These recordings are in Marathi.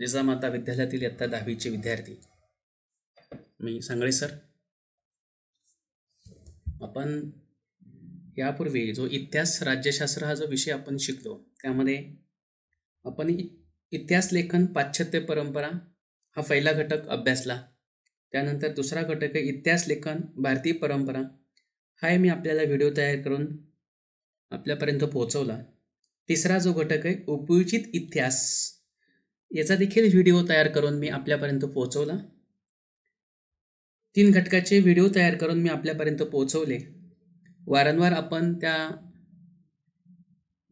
जिजामाता विद्यालयातील इयत्ता दहावीचे विद्यार्थी मी सांगळे सर आपण यापूर्वी जो इतिहास राज्यशास्त्र हा जो विषय आपण शिकलो त्यामध्ये आपण इतिहास लेखन पाश्चात्य परंपरा हा पहिला घटक अभ्यासला त्यानंतर दुसरा घटक आहे इतिहास लेखन भारतीय परंपरा हाय मी आपल्याला व्हिडिओ तयार करून आपल्यापर्यंत पोहोचवला तिसरा जो घटक आहे उपयोजित इतिहास याचा देखील व्हिडिओ तयार करून मी आपल्यापर्यंत पोहोचवला तीन घटकाचे व्हिडिओ तयार करून मी आपल्यापर्यंत पोहोचवले वारंवार आपण त्या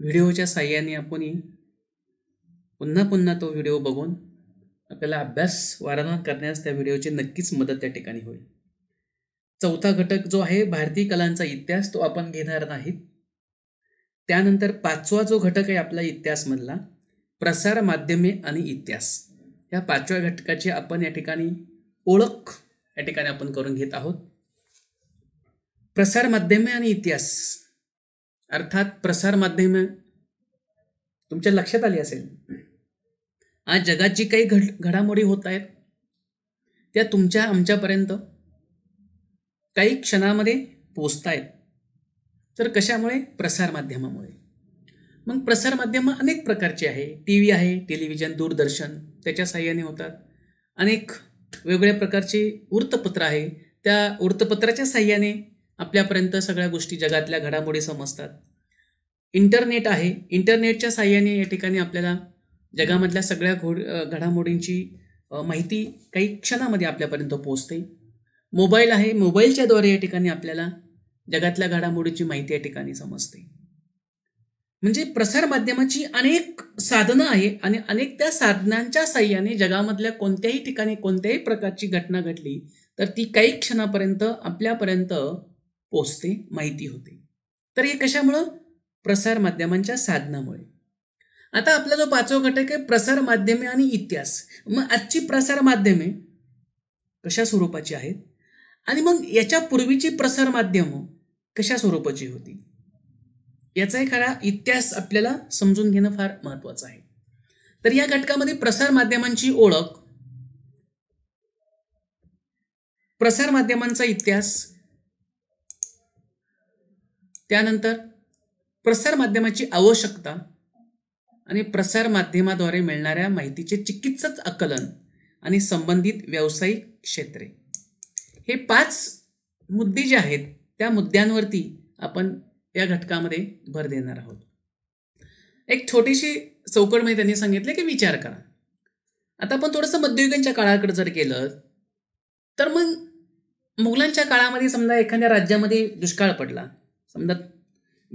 व्हिडिओच्या साह्याने आपण पुन्हा पुन्हा तो व्हिडिओ बघून आपल्याला अभ्यास वारंवार करण्यास त्या व्हिडिओची नक्कीच मदत त्या ठिकाणी होईल चौथा घटक जो आहे भारतीय कलांचा इतिहास तो आपण घेणार नाहीत त्यानंतर पाचवा जो घटक आहे आपला इतिहासमधला प्रसार माध्यमे आणि इतिहास या पाचव्या घटकाची आपण या ठिकाणी ओळख या ठिकाणी आपण करून घेत आहोत प्रसार माध्यमे आणि इतिहास अर्थात प्रसार माध्यमे तुमच्या लक्षात आली असेल आज जगात जी काही घड घडामोडी होत आहेत त्या तुमच्या आमच्यापर्यंत काही क्षणामध्ये आहेत तर कशामुळे प्रसारमाध्यमामुळे मग प्रसारमाध्यमं अनेक प्रकारचे आहे टी व्ही आहे टेलिव्हिजन दूरदर्शन त्याच्या साह्याने होतात अनेक वेगवेगळ्या प्रकारचे वृत्तपत्र आहे त्या वृत्तपत्राच्या साहाय्याने आपल्यापर्यंत सगळ्या गोष्टी जगातल्या घडामोडी समजतात इंटरनेट आहे इंटरनेटच्या साहाय्याने या ठिकाणी आपल्याला जगामधल्या सगळ्या घोड घडामोडींची माहिती काही क्षणामध्ये आपल्यापर्यंत पोहोचते मोबाईल आहे मोबाईलच्याद्वारे या ठिकाणी आपल्याला जगातल्या घडामोडीची माहिती या ठिकाणी समजते म्हणजे प्रसारमाध्यमाची अनेक साधनं आहे आणि अनेक त्या साधनांच्या साह्याने जगामधल्या कोणत्याही ठिकाणी कोणत्याही प्रकारची घटना घडली तर ती काही क्षणापर्यंत आपल्यापर्यंत पोचते माहिती होते तर हे कशामुळं माध्यमांच्या साधनामुळे आता आपला जो पाचवा घटक आहे प्रसार माध्यमे आणि इतिहास मग आजची प्रसार माध्यमे कशा स्वरूपाची आहेत आणि मग याच्या पूर्वीची प्रसारमाध्यमं कशा स्वरूपाची होती याचा एखादा इतिहास आपल्याला समजून घेणं फार महत्वाचं आहे तर या घटकामध्ये प्रसार माध्यमांची ओळख प्रसार माध्यमांचा इतिहास त्यानंतर प्रसार माध्यमाची आवश्यकता आणि प्रसार माध्यमाद्वारे मिळणाऱ्या माहितीचे चिकित्सक आकलन आणि संबंधित व्यावसायिक क्षेत्रे हे पाच मुद्दे जे आहेत त्या मुद्द्यांवरती आपण या घटकामध्ये भर देणार आहोत एक छोटीशी चौकडमध्ये त्यांनी सांगितले की विचार करा आता आपण थोडंसं मध्ययुगांच्या काळाकडे जर केलं तर मग मुघलांच्या काळामध्ये समजा एखाद्या राज्यामध्ये दुष्काळ पडला समजा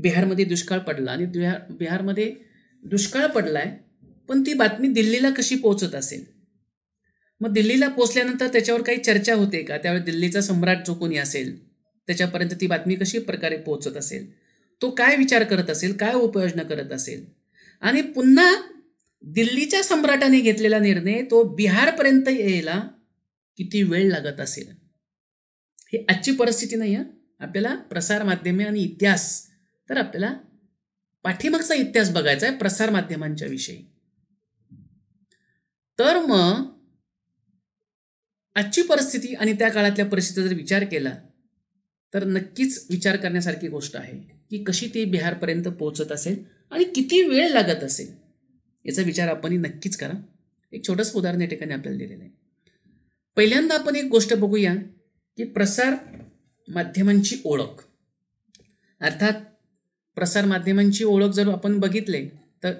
बिहारमध्ये दुष्काळ पडला आणि बिहार बिहारमध्ये दुष्काळ पडला आहे पण ती बातमी दिल्लीला कशी पोहोचत असेल मग दिल्लीला पोचल्यानंतर त्याच्यावर काही चर्चा होते का त्यावेळी दिल्लीचा सम्राट जो कोणी असेल त्याच्यापर्यंत ती बातमी कशी प्रकारे पोहोचत असेल तो काय विचार करत असेल काय उपयोजना करत असेल आणि पुन्हा दिल्लीच्या सम्राटाने घेतलेला निर्णय तो बिहारपर्यंत यायला किती वेळ लागत असेल ही आजची परिस्थिती नाही आहे आपल्याला प्रसारमाध्यमे आणि इतिहास तर आपल्याला पाठीमागचा इतिहास बघायचा आहे प्रसारमाध्यमांच्या विषयी तर मग आजची परिस्थिती आणि त्या काळातल्या परिस्थितीचा जर विचार केला तर नक्कीच विचार करण्यासारखी गोष्ट आहे की कशी ती बिहारपर्यंत पोहोचत असेल आणि किती वेळ लागत असेल याचा विचार आपण नक्कीच करा एक छोटंसं उदाहरण या ठिकाणी आपल्याला दिलेलं आहे पहिल्यांदा आपण एक गोष्ट बघूया की प्रसार माध्यमांची ओळख अर्थात प्रसार माध्यमांची ओळख जर आपण बघितले तर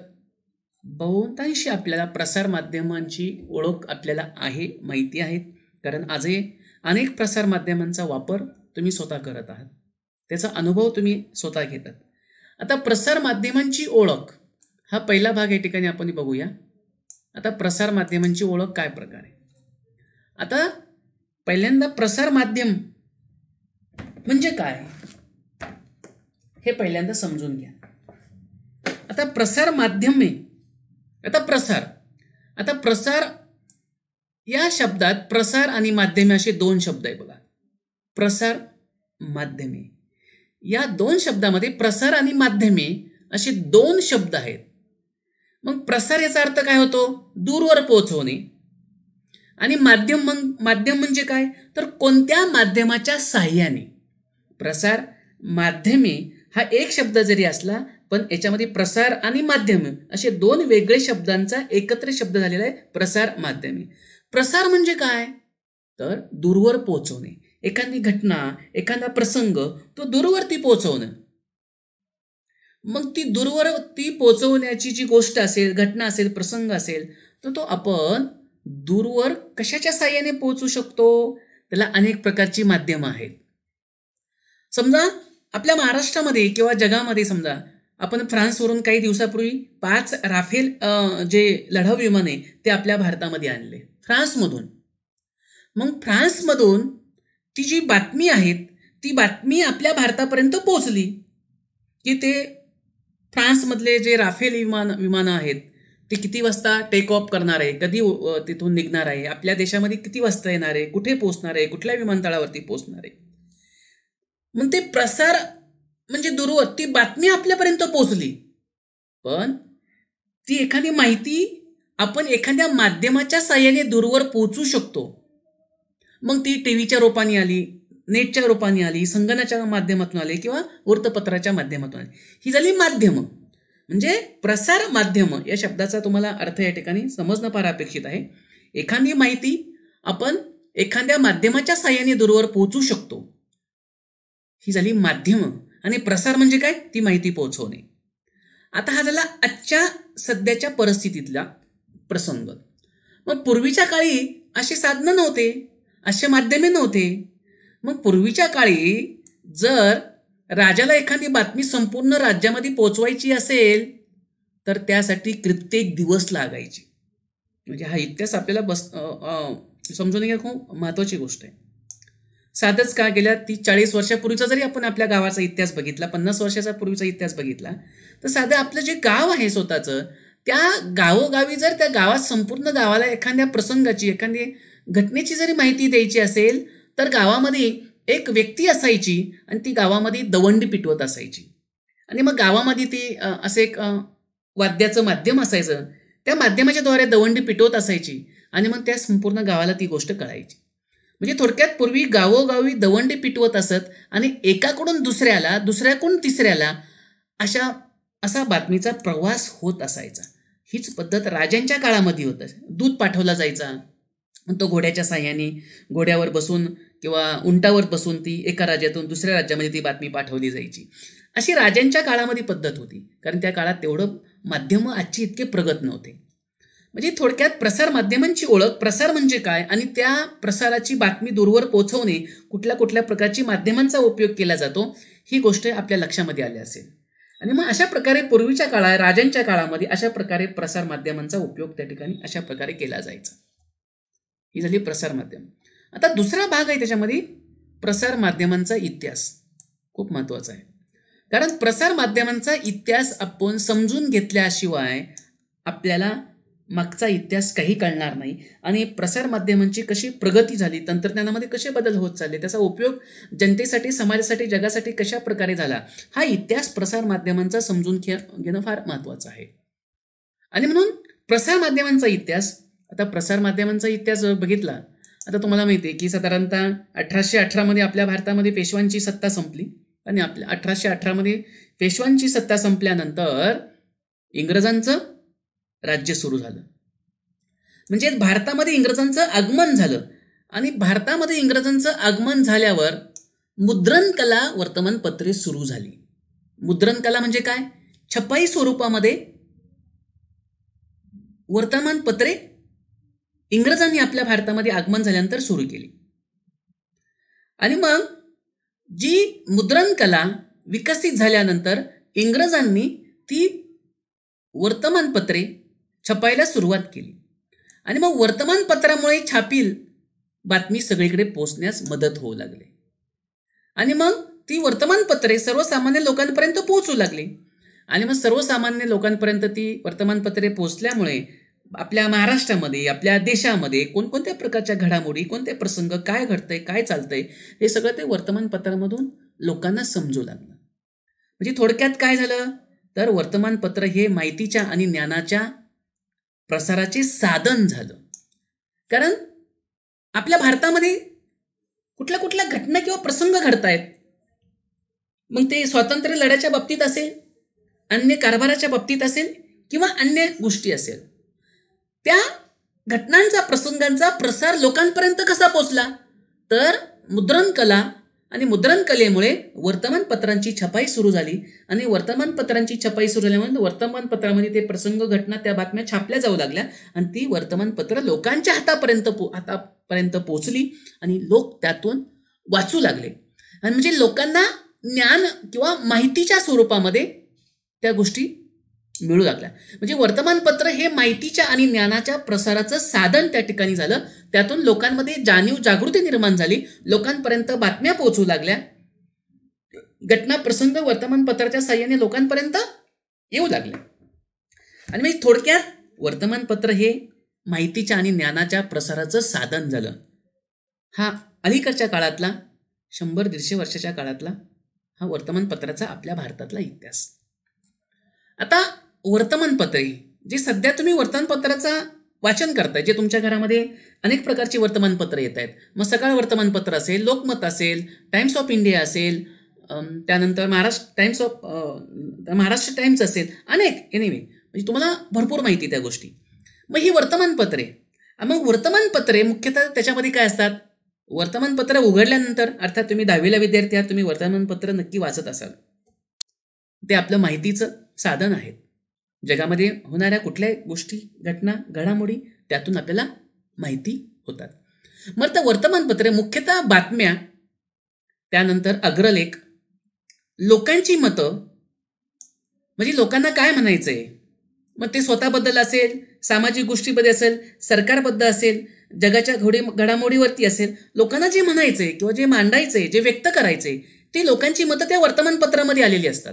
बहुतांशी आपल्याला प्रसार माध्यमांची ओळख आपल्याला आहे माहिती आहे कारण आजही अनेक प्रसार माध्यमांचा वापर तुम्ही स्वतः करत आहात त्याचा अनुभव तुम्ही स्वतः घेतात आता प्रसार माध्यमांची ओळख हा पहिला भाग या ठिकाणी आपण बघूया आता प्रसार माध्यमांची ओळख काय प्रकारे आता पहिल्यांदा प्रसार माध्यम म्हणजे काय हे पहिल्यांदा समजून घ्या आता प्रसार माध्यमे आता प्रसार आता प्रसार या शब्दात प्रसार आणि माध्यमे असे दोन शब्द आहे बघा प्रसार माध्यमे या दोन शब्दामध्ये प्रसार आणि माध्यमे असे दोन शब्द आहेत मग प्रसार याचा अर्थ काय होतो दूरवर पोहोचवणे आणि माध्यम मग माध्यम म्हणजे काय तर कोणत्या माध्यमाच्या साह्याने प्रसार माध्यमे हा एक शब्द जरी असला पण याच्यामध्ये प्रसार आणि माध्यम असे दोन वेगळे शब्दांचा एकत्र शब्द झालेला आहे प्रसार माध्यमे प्रसार म्हणजे काय तर दूरवर पोहोचवणे एखादी घटना एखादा प्रसंग तो दूरवरती पोचवणं मग ती दूरवरती पोचवण्याची जी गोष्ट असेल घटना असेल प्रसंग असेल तर तो आपण दूरवर कशाच्या साह्याने पोहोचू शकतो त्याला अनेक प्रकारची माध्यम आहेत समजा आपल्या महाराष्ट्रामध्ये किंवा जगामध्ये समजा आपण फ्रान्सवरून काही दिवसापूर्वी पाच राफेल जे लढाऊ विमाने ते आपल्या भारतामध्ये आणले फ्रान्समधून मग फ्रान्समधून ती जी बातमी आहेत ती बातमी आपल्या भारतापर्यंत पोचली की ते फ्रान्समधले जे राफेल विमान विमानं आहेत ते किती वाजता टेक ऑफ करणार आहे कधी तिथून निघणार आहे आपल्या देशामध्ये किती वाजता येणार आहे कुठे पोचणार आहे कुठल्या विमानतळावरती पोचणार आहे मग ते प्रसार म्हणजे दुर्वत ती बातमी आपल्यापर्यंत पोचली पण ती एखादी माहिती आपण एखाद्या माध्यमाच्या साहाय्याने दूरवर पोहोचू शकतो मग ती टी व्हीच्या आली नेटच्या रूपाने आली संगणकाच्या माध्यमातून आली किंवा वृत्तपत्राच्या माध्यमातून आली ही झाली माध्यमं म्हणजे प्रसार माध्यमं या शब्दाचा तुम्हाला अर्थ या ठिकाणी समजणं फार अपेक्षित आहे एखादी माहिती आपण एखाद्या माध्यमाच्या साह्याने दूरवर पोहोचू शकतो ही झाली माध्यमं आणि प्रसार म्हणजे काय ती माहिती पोहोचवणे आता हा झाला आजच्या सध्याच्या परिस्थितीतला प्रसंग मग पूर्वीच्या काळी अशी साधनं नव्हते असे माध्यमे नव्हते मग पूर्वीच्या काळी जर राजाला एखादी बातमी संपूर्ण राज्यामध्ये पोचवायची असेल तर त्यासाठी कित्येक दिवस लागायचे म्हणजे हा इतिहास आपल्याला बस समजून घ्या खूप महत्त्वाची गोष्ट आहे साधच का गेल्या ती चाळीस वर्षापूर्वीचा जरी आपण आपल्या गावाचा इतिहास बघितला पन्नास वर्षाचा पूर्वीचा इतिहास बघितला तर साधं आपलं जे गाव आहे स्वतःचं त्या गावोगावी जर त्या गावात संपूर्ण गावाला एखाद्या प्रसंगाची एखादी घटनेची जरी माहिती द्यायची असेल तर गावामध्ये एक व्यक्ती असायची आणि ती गावामध्ये दवंडी पिटवत असायची आणि मग गावामध्ये ती असं एक वाद्याचं माध्यम असायचं त्या माध्यमाच्याद्वारे दवंडी पिटवत असायची आणि मग त्या संपूर्ण गावाला ती गोष्ट कळायची म्हणजे थोडक्यात पूर्वी गावोगावी दवंडी पिटवत असत आणि एकाकडून दुसऱ्याला दुसऱ्याकडून तिसऱ्याला अशा असा बातमीचा प्रवास होत असायचा हीच पद्धत राजांच्या काळामध्ये होत दूध पाठवला जायचा तो घोड्याच्या साह्याने घोड्यावर बसून किंवा उंटावर बसून ती एका राज्यातून दुसऱ्या राज्यामध्ये ती बातमी पाठवली जायची अशी राजांच्या काळामध्ये पद्धत होती कारण त्या काळात तेवढं माध्यमं आजची इतके प्रगत नव्हते म्हणजे थोडक्यात प्रसार माध्यमांची ओळख प्रसार म्हणजे काय आणि त्या प्रसाराची बातमी दूरवर पोहोचवणे कुठल्या कुठल्या प्रकारची माध्यमांचा उपयोग केला जातो ही गोष्ट आपल्या लक्षामध्ये आली असेल आणि मग अशा प्रकारे पूर्वीच्या काळात राजांच्या काळामध्ये अशा प्रकारे प्रसार माध्यमांचा उपयोग त्या ठिकाणी अशा प्रकारे केला जायचा ही झाली प्रसारमाध्यम आता दुसरा भाग आहे त्याच्यामध्ये प्रसारमाध्यमांचा इतिहास खूप महत्त्वाचा आहे कारण प्रसारमाध्यमांचा इतिहास आपण समजून घेतल्याशिवाय आपल्याला मागचा इतिहास काही कळणार नाही आणि प्रसारमाध्यमांची कशी प्रगती झाली तंत्रज्ञानामध्ये कसे बदल होत चालले त्याचा उपयोग जनतेसाठी समाजासाठी जगासाठी कशा प्रकारे झाला हा इतिहास प्रसारमाध्यमांचा समजून घे घेणं फार महत्त्वाचं आहे आणि म्हणून प्रसारमाध्यमांचा इतिहास आता प्रसारमाध्यमांचा इतिहास बघितला आता तुम्हाला माहिती आहे की साधारणतः अठराशे अठरामध्ये आपल्या भारतामध्ये पेशवांची सत्ता संपली आणि आपल्या अठराशे अठरामध्ये पेशवांची सत्ता संपल्यानंतर इंग्रजांचं राज्य सुरू झालं म्हणजे भारतामध्ये इंग्रजांचं आगमन झालं आणि भारतामध्ये इंग्रजांचं आगमन झाल्यावर मुद्रणकला वर्तमानपत्रे सुरू झाली मुद्रणकला म्हणजे काय छपाई स्वरूपामध्ये वर्तमानपत्रे इंग्रजांनी आपल्या भारतामध्ये आगमन झाल्यानंतर सुरू केली आणि मग जी मुद्रण कला विकसित झाल्यानंतर इंग्रजांनी ती वर्तमानपत्रे छपायला सुरुवात केली आणि मग वर्तमानपत्रामुळे छापील बातमी सगळीकडे पोचण्यास मदत होऊ लागली आणि मग ती वर्तमानपत्रे सर्वसामान्य लोकांपर्यंत पोहोचू लागली आणि मग सर्वसामान्य लोकांपर्यंत ती वर्तमानपत्रे पोचल्यामुळे आपल्या महाराष्ट्रामध्ये आपल्या देशामध्ये कोणकोणत्या प्रकारच्या घडामोडी कोणते प्रसंग काय घडतंय काय चालतंय हे सगळं ते वर्तमानपत्रामधून लोकांना समजू लागलं म्हणजे थोडक्यात काय झालं तर वर्तमानपत्र हे माहितीच्या आणि ज्ञानाच्या प्रसाराचे साधन झालं कारण आपल्या भारतामध्ये कुठल्या कुठल्या घटना किंवा प्रसंग घडतायत मग ते स्वातंत्र्य लढ्याच्या बाबतीत असेल अन्य कारभाराच्या बाबतीत असेल किंवा अन्य गोष्टी असेल त्या घटनांचा प्रसंगांचा प्रसार लोकांपर्यंत कसा पोचला तर मुद्रण कला आणि मुद्रण कलेमुळे वर्तमानपत्रांची छपाई सुरू झाली आणि वर्तमानपत्रांची छपाई सुरू झाल्यामुळे वर्तमानपत्रामध्ये ते प्रसंग घटना त्या बातम्या छापल्या जाऊ लागल्या आणि ती वर्तमानपत्र लोकांच्या हातापर्यंत पो हातापर्यंत पोचली आणि लोक त्यातून वाचू लागले आणि म्हणजे लोकांना ज्ञान किंवा माहितीच्या स्वरूपामध्ये त्या गोष्टी मिळू लागला म्हणजे वर्तमानपत्र हे माहितीच्या आणि ज्ञानाच्या प्रसाराचं साधन त्या ठिकाणी झालं त्यातून लोकांमध्ये जाणीव जागृती निर्माण झाली लोकांपर्यंत बातम्या पोहोचू लागल्या घटना प्रसंग वर्तमानपत्राच्या साह्याने लोकांपर्यंत येऊ लागले आणि म्हणजे थोडक्यात वर्तमानपत्र हे माहितीच्या आणि ज्ञानाच्या प्रसाराचं साधन झालं हा अलीकडच्या काळातला शंभर दीडशे वर्षाच्या काळातला हा वर्तमानपत्राचा आपल्या भारतातला इतिहास आता वर्तमानपत्रे जे सध्या तुम्ही वर्तमानपत्राचा वाचन करताय जे तुमच्या घरामध्ये अनेक प्रकारची वर्तमानपत्रं येत आहेत मग सकाळ वर्तमानपत्र असेल लोकमत असेल टाइम्स ऑफ इंडिया असेल त्यानंतर Maharashtra times of Maharashtra times असेल अनेक एनिवे म्हणजे तुम्हाला भरपूर माहिती त्या गोष्टी मग ही वर्तमानपत्रे मग वर्तमानपत्रे मुख्यतः त्याच्यामध्ये काय असतात वर्तमानपत्र उघडल्यानंतर अर्थात तुम्ही दहावीला विद्यार्थी आहात तुम्ही वर्तमानपत्र नक्की वाचत असाल ते आपलं माहितीचं साधन आहे जगामध्ये होणाऱ्या कुठल्याही गोष्टी घटना घडामोडी त्यातून आपल्याला माहिती होतात मग तर वर्तमानपत्रे मुख्यतः बातम्या त्यानंतर अग्रलेख लोकांची मतं म्हणजे लोकांना काय म्हणायचं आहे मग ते स्वतःबद्दल असेल सामाजिक गोष्टीमध्ये असेल सरकारबद्दल असेल जगाच्या घोडे घडामोडीवरती असेल लोकांना जे म्हणायचं आहे किंवा जे मांडायचं आहे जे व्यक्त करायचं आहे ते लोकांची मतं त्या वर्तमानपत्रामध्ये आलेली असतात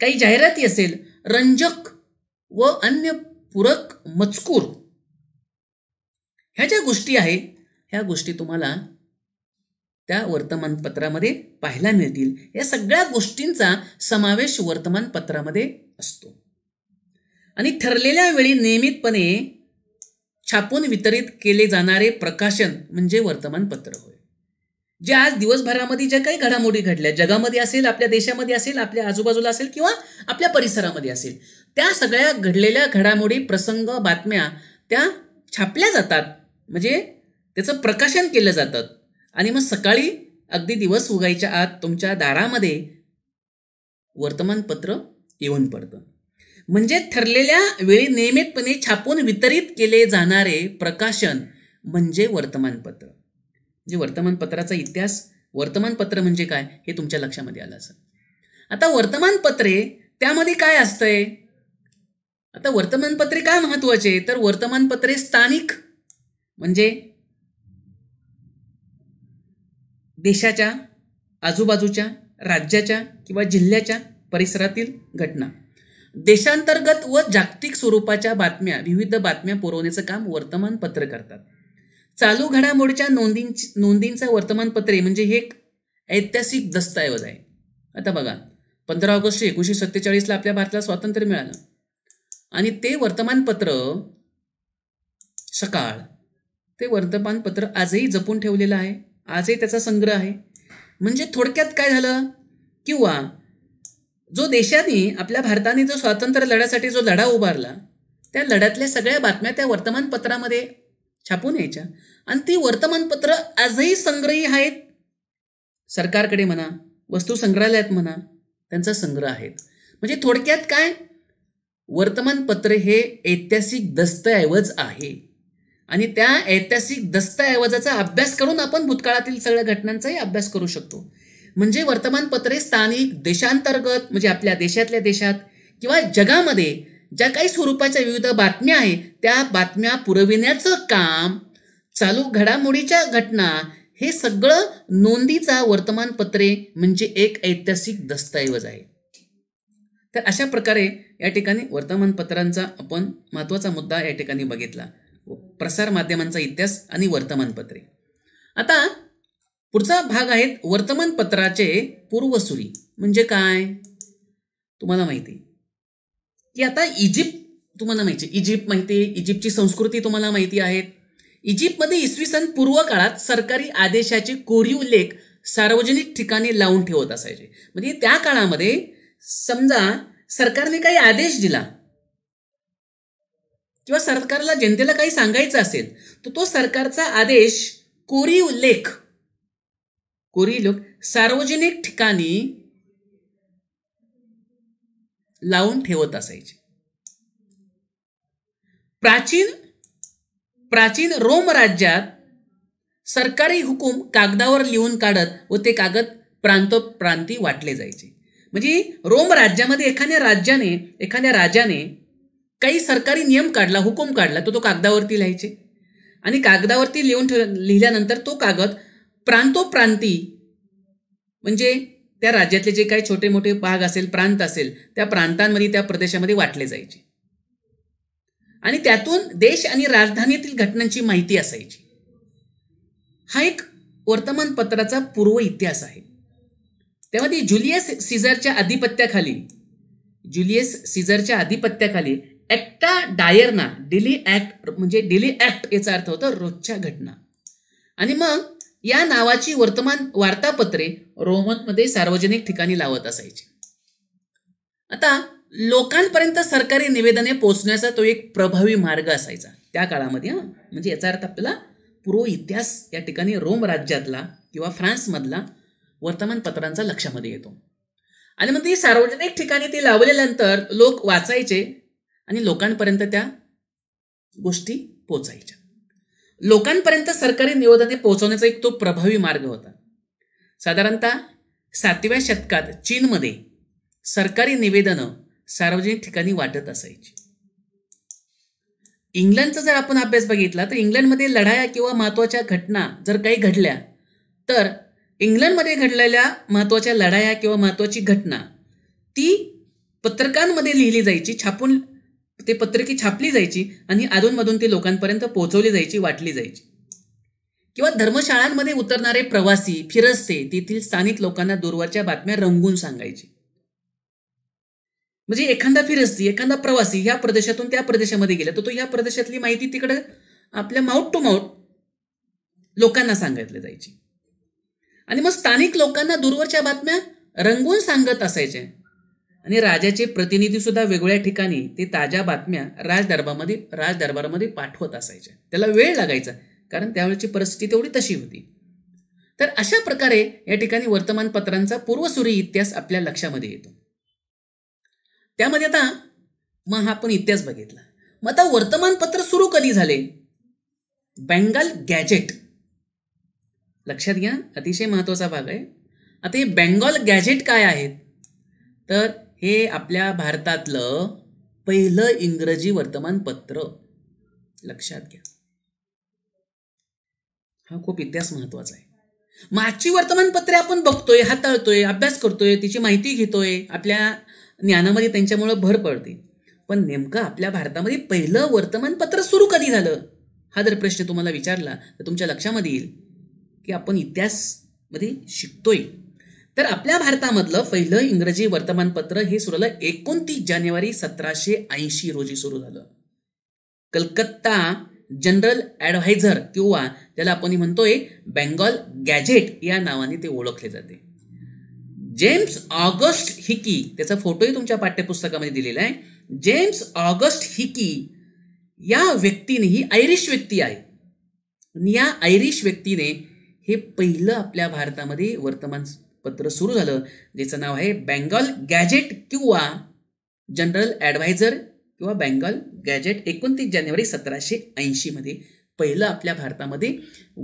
काही जाहिराती असेल रंजक व अन्य पूरक मजकूर ह्या ज्या गोष्टी आहे ह्या गोष्टी तुम्हाला त्या वर्तमानपत्रामध्ये पाहायला मिळतील या सगळ्या गोष्टींचा समावेश वर्तमानपत्रामध्ये असतो आणि ठरलेल्या वेळी नियमितपणे छापून वितरित केले जाणारे प्रकाशन म्हणजे वर्तमानपत्र होय जे आज दिवसभरामध्ये ज्या काही घडामोडी घडल्या जगामध्ये असेल आपल्या देशामध्ये असेल आपल्या आजूबाजूला असेल किंवा आपल्या परिसरामध्ये असेल त्या सगळ्या घडलेल्या घडामोडी प्रसंग बातम्या त्या छापल्या जातात म्हणजे त्याचं प्रकाशन केलं जातं आणि मग सकाळी अगदी दिवस उगायच्या आत तुमच्या दारामध्ये वर्तमानपत्र येऊन पडतं म्हणजे ठरलेल्या वेळी नियमितपणे छापून वितरित केले जाणारे प्रकाशन म्हणजे वर्तमानपत्र म्हणजे वर्तमानपत्राचा इतिहास वर्तमानपत्र म्हणजे काय हे तुमच्या लक्षामध्ये आलं असं आता वर्तमानपत्रे त्यामध्ये काय असतंय आता वर्तमानपत्रे काय महत्वाचे तर वर्तमानपत्रे स्थानिक म्हणजे देशाच्या आजूबाजूच्या राज्याच्या किंवा जिल्ह्याच्या परिसरातील घटना देशांतर्गत व जागतिक स्वरूपाच्या बातम्या विविध बातम्या पुरवण्याचं काम वर्तमानपत्र करतात चालू घडामोडीच्या नोंदींची नोंदींचं वर्तमानपत्रे म्हणजे हे एक ऐतिहासिक दस्तऐवज आहे आता बघा पंधरा ऑगस्ट एकोणीसशे सत्तेचाळीसला आपल्या भारताला स्वातंत्र्य मिळालं आणि ते वर्तमानपत्र सकाळ ते वर्तमानपत्र आजही जपून ठेवलेलं आहे आजही त्याचा संग्रह आहे म्हणजे थोडक्यात काय झालं किंवा जो देशाने आपल्या भारताने जो स्वातंत्र्य लढ्यासाठी जो लढा उभारला त्या लढ्यातल्या सगळ्या बातम्या त्या वर्तमानपत्रामध्ये छापून यायच्या आणि ती वर्तमानपत्र आजही संग्रही आहेत सरकारकडे म्हणा वस्तू संग्रहालयात म्हणा त्यांचा संग्रह आहेत म्हणजे थोडक्यात काय वर्तमानपत्र हे ऐतिहासिक दस्तऐवज आहे आणि त्या ऐतिहासिक दस्तऐवजाचा अभ्यास करून आपण भूतकाळातील सगळ्या घटनांचाही अभ्यास करू शकतो म्हणजे वर्तमानपत्रे स्थानिक देशांतर्गत म्हणजे आपल्या देशातल्या देशात किंवा जगामध्ये ज्या काही स्वरूपाच्या विविध बातम्या आहेत त्या बातम्या पुरविण्याचं काम चालू घडामोडीच्या घटना हे सगळं नोंदीचा वर्तमानपत्रे म्हणजे एक ऐतिहासिक दस्तऐवज आहे तर अशा प्रकारे या ठिकाणी वर्तमानपत्रांचा आपण महत्त्वाचा मुद्दा या ठिकाणी बघितला प्रसार माध्यमांचा इतिहास आणि वर्तमानपत्रे आता पुढचा भाग आहेत वर्तमानपत्राचे पूर्वसुरी म्हणजे काय तुम्हाला माहिती की आता इजिप्त तुम्हाला माहिती इजिप्त माहिती इजिप्तची संस्कृती तुम्हाला माहिती आहे इजिप्तमध्ये इसवी सन पूर्व काळात सरकारी आदेशाचे कोरीव लेख सार्वजनिक ठिकाणी लावून ठेवत असायचे म्हणजे त्या काळामध्ये समजा सरकारने काही आदेश दिला किंवा सरकारला जनतेला काही सांगायचं असेल तर तो सरकारचा आदेश कोरीव उल्लेख कोरी लोक सार्वजनिक ठिकाणी लावून ठेवत असायचे प्राचीन प्राचीन रोम राज्यात सरकारी हुकूम कागदावर लिहून काढत व ते कागद प्रांतोप्रांती वाटले जायचे म्हणजे रोम राज्यामध्ये एखाद्या राज्याने एखाद्या राजाने काही सरकारी नियम काढला हुकूम काढला तो तो कागदावरती लिहायचे आणि कागदावरती लिहून ठेव लिहिल्यानंतर तो कागद प्रांतोप्रांती म्हणजे त्या राज्यातले जे काही छोटे मोठे भाग असेल प्रांत असेल त्या प्रांतांमध्ये त्या प्रदेशामध्ये वाटले जायचे आणि त्यातून देश आणि राजधानीतील घटनांची माहिती असायची हा एक वर्तमानपत्राचा पूर्व इतिहास आहे त्यामध्ये जुलियस सिझरच्या आधिपत्याखाली जुलियस सिझरच्या आधिपत्याखाली ॲक्टा डायरना डेली ऍक्ट म्हणजे डेली ऍक्ट याचा अर्थ होता रोजच्या घटना आणि मग या नावाची वर्तमान वार्तापत्रे रोमनमध्ये सार्वजनिक ठिकाणी लावत असायची आता लोकांपर्यंत सरकारी निवेदने पोहोचण्याचा तो एक प्रभावी मार्ग असायचा त्या काळामध्ये हां म्हणजे याचा अर्थ आपल्याला पूर्व इतिहास या ठिकाणी रोम राज्यातला किंवा फ्रान्समधला वर्तमानपत्रांचा लक्षामध्ये येतो आणि मग ती सार्वजनिक ठिकाणी ती लावल्यानंतर लोक वाचायचे आणि लोकांपर्यंत त्या गोष्टी पोचायच्या लोकांपर्यंत सरकारी निवेदने पोहोचवण्याचा एक तो प्रभावी मार्ग होता साधारणतः सातव्या शतकात चीनमध्ये सरकारी निवेदनं सार्वजनिक ठिकाणी वाटत असायची इंग्लंडचा जर आपण अभ्यास बघितला तर इंग्लंडमध्ये लढाया किंवा महत्त्वाच्या घटना जर काही घडल्या तर इंग्लंडमध्ये घडलेल्या महत्त्वाच्या लढाया किंवा महत्त्वाची घटना ती पत्रकांमध्ये लिहिली जायची छापून ते पत्रिके छापली जायची आणि अधूनमधून ती लोकांपर्यंत पोहोचवली जायची वाटली जायची किंवा धर्मशाळांमध्ये उतरणारे प्रवासी फिरस्ते तेथील स्थानिक लोकांना दूरवरच्या बातम्या रंगून सांगायची म्हणजे एखादा फिरस्ती एखादा प्रवासी ह्या प्रदेशातून त्या प्रदेशामध्ये गेला तर तो या प्रदेशातली माहिती तिकडे आपल्या माऊट टू माऊट लोकांना सांगितली जायची आणि मग स्थानिक लोकांना दूरवरच्या बातम्या रंगवून सांगत असायचे आणि राजाचे प्रतिनिधी सुद्धा वेगवेगळ्या ठिकाणी ते ताज्या बातम्या राजदरबारामध्ये राजदरबारामध्ये पाठवत असायच्या त्याला वेळ लागायचा कारण त्यावेळेची परिस्थिती तेवढी तशी होती तर अशा प्रकारे या ठिकाणी वर्तमानपत्रांचा पूर्वसुरी इतिहास आपल्या लक्षामध्ये येतो त्यामध्ये आता मग हा आपण इतिहास बघितला मग आता वर्तमानपत्र सुरू कधी झाले बेंगाल गॅजेट लक्षात घ्या अतिशय महत्त्वाचा भाग आहे आता हे बँगाल गॅजेट काय आहेत तर हे आपल्या भारतातलं पहिलं इंग्रजी वर्तमानपत्र लक्षात घ्या हा खूप इतिहास महत्वाचा आहे मागची वर्तमानपत्रे आपण बघतोय हाताळतोय अभ्यास करतोय तिची माहिती घेतोय आपल्या ज्ञानामध्ये त्यांच्यामुळे भर पडते पण नेमकं आपल्या भारतामध्ये पहिलं वर्तमानपत्र सुरू कधी झालं हा जर प्रश्न तुम्हाला विचारला तर तुमच्या लक्षामध्ये येईल की आपण इतिहासमध्ये शिकतोय तर आपल्या भारतामधलं पहिलं इंग्रजी वर्तमानपत्र हे सुरू झालं एकोणतीस जानेवारी सतराशे ऐंशी रोजी सुरू झालं कलकत्ता जनरल ऍडव्हायझर किंवा ज्याला आपण म्हणतोय बेंगॉल गॅजेट या नावाने ते ओळखले जाते जेम्स ऑगस्ट हिकी त्याचा फोटोही तुमच्या पाठ्यपुस्तकामध्ये दिलेला आहे जेम्स ऑगस्ट हिकी या व्यक्तीने ही आयरिश व्यक्ती आहे या आयरिश व्यक्तीने हे पहिलं आपल्या भारतामध्ये वर्तमान पत्र सुरू झालं ज्याचं नाव आहे बेंगॉल गॅजेट किंवा जनरल ॲडवायझर किंवा बँगाल गॅजेट एकोणतीस जानेवारी सतराशे ऐंशीमध्ये पहिलं आपल्या भारतामध्ये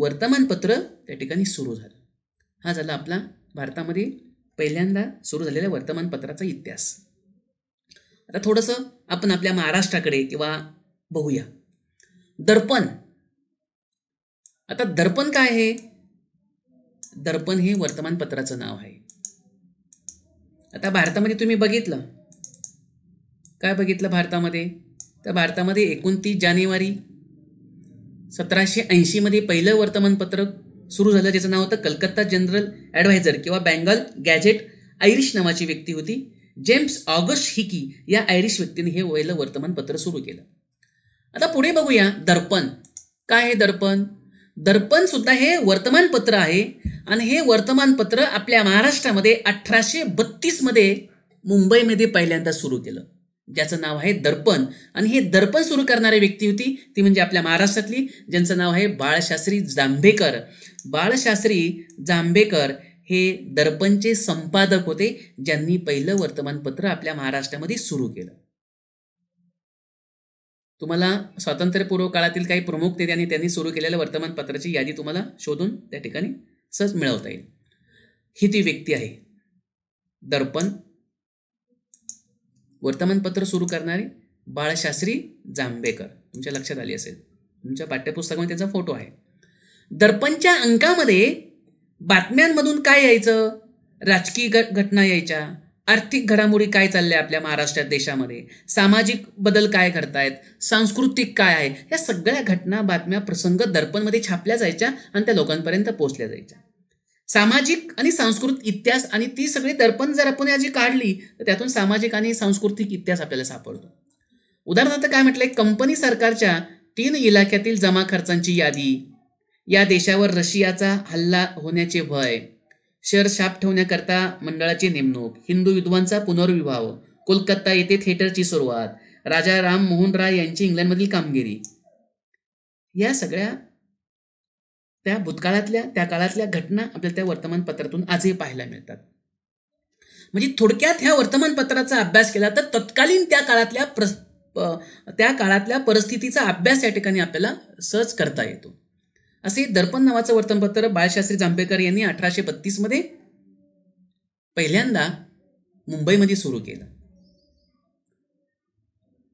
वर्तमानपत्र त्या ठिकाणी सुरू झालं हा झाला आपला भारतामध्ये पहिल्यांदा सुरू झालेल्या वर्तमानपत्राचा इतिहास आता थोडंसं आपण आपल्या महाराष्ट्राकडे किंवा बघूया दर्पण आता दर्पण काय आहे दर्पण हे वर्तमानपत्राचं नाव आहे आता भारतामध्ये तुम्ही बघितलं काय बघितलं भारतामध्ये तर भारतामध्ये एकोणतीस जानेवारी सतराशे ऐंशीमध्ये पहिलं वर्तमानपत्र सुरू झालं ज्याचं नाव होतं कलकत्ता जनरल ॲडवायझर किंवा बँगल गॅजेट आयरिश नावाची व्यक्ती होती जेम्स ऑगस्ट हिकी या आयरिश व्यक्तीने हे पहिलं वर्तमानपत्र सुरू केलं आता पुढे बघूया दर्पण काय आहे दर्पण दर्पण सुद्धा हे वर्तमानपत्र आहे आणि हे वर्तमानपत्र आपल्या महाराष्ट्रामध्ये अठराशे बत्तीसमध्ये मुंबईमध्ये पहिल्यांदा सुरू केलं ज्याचं नाव आहे दर्पण आणि हे दर्पण सुरू करणारी व्यक्ती होती ती म्हणजे आपल्या महाराष्ट्रातली ज्यांचं नाव आहे बाळशास्त्री जांभेकर बाळशास्त्री जांभेकर हे दर्पणचे संपादक होते ज्यांनी पहिलं वर्तमानपत्र आपल्या महाराष्ट्रामध्ये सुरू केलं तुम्हाला स्वातंत्र्यपूर्व काळातील काही प्रमुख आणि त्यांनी सुरू केलेल्या वर्तमानपत्राची यादी तुम्हाला शोधून त्या ठिकाणी सहज मिळवता येईल ही ती व्यक्ती आहे दर्पण वर्तमानपत्र सुरू करणारी बाळशास्त्री जांभेकर तुमच्या लक्षात आली असेल तुमच्या पाठ्यपुस्तकामध्ये त्याचा फोटो आहे दर्पणच्या अंकामध्ये बातम्यांमधून काय यायचं राजकीय घटना यायच्या आर्थिक घडामोडी काय चालल्या आपल्या महाराष्ट्रात देशामध्ये सामाजिक बदल काय घडतायत सांस्कृतिक काय आहे या सगळ्या घटना बातम्या प्रसंग दर्पणमध्ये छापल्या जायच्या आणि त्या लोकांपर्यंत पोहोचल्या जायच्या सामाजिक आणि सांस्कृतिक इतिहास आणि ती सगळी दर्पण जर आपण याची काढली तर त्यातून सामाजिक आणि सांस्कृतिक इतिहास आपल्याला सापडतो उदाहरणार्थ काय म्हटलंय कंपनी सरकारच्या तीन इलाक्यातील जमा खर्चांची यादी या देशावर रशियाचा हल्ला होण्याचे भय शहर शाप ठेवण्याकरता मंडळाची नेमणूक हिंदू विद्वांचा पुनर्विवाह कोलकाता येथे थिएटरची सुरुवात राजा राम मोहन राय यांची इंग्लंडमधील कामगिरी या सगळ्या त्या भूतकाळातल्या त्या काळातल्या घटना आपल्याला त्या वर्तमानपत्रातून आजही पाहायला मिळतात म्हणजे थोडक्यात ह्या वर्तमानपत्राचा अभ्यास केला तर तत्कालीन त्या काळातल्या त्या काळातल्या परिस्थितीचा अभ्यास या ठिकाणी आपल्याला सहज करता येतो असे दर्पण नावाचं वर्तमानपत्र बाळशास्त्री जांभेकर यांनी अठराशे बत्तीसमध्ये पहिल्यांदा मुंबईमध्ये सुरू केलं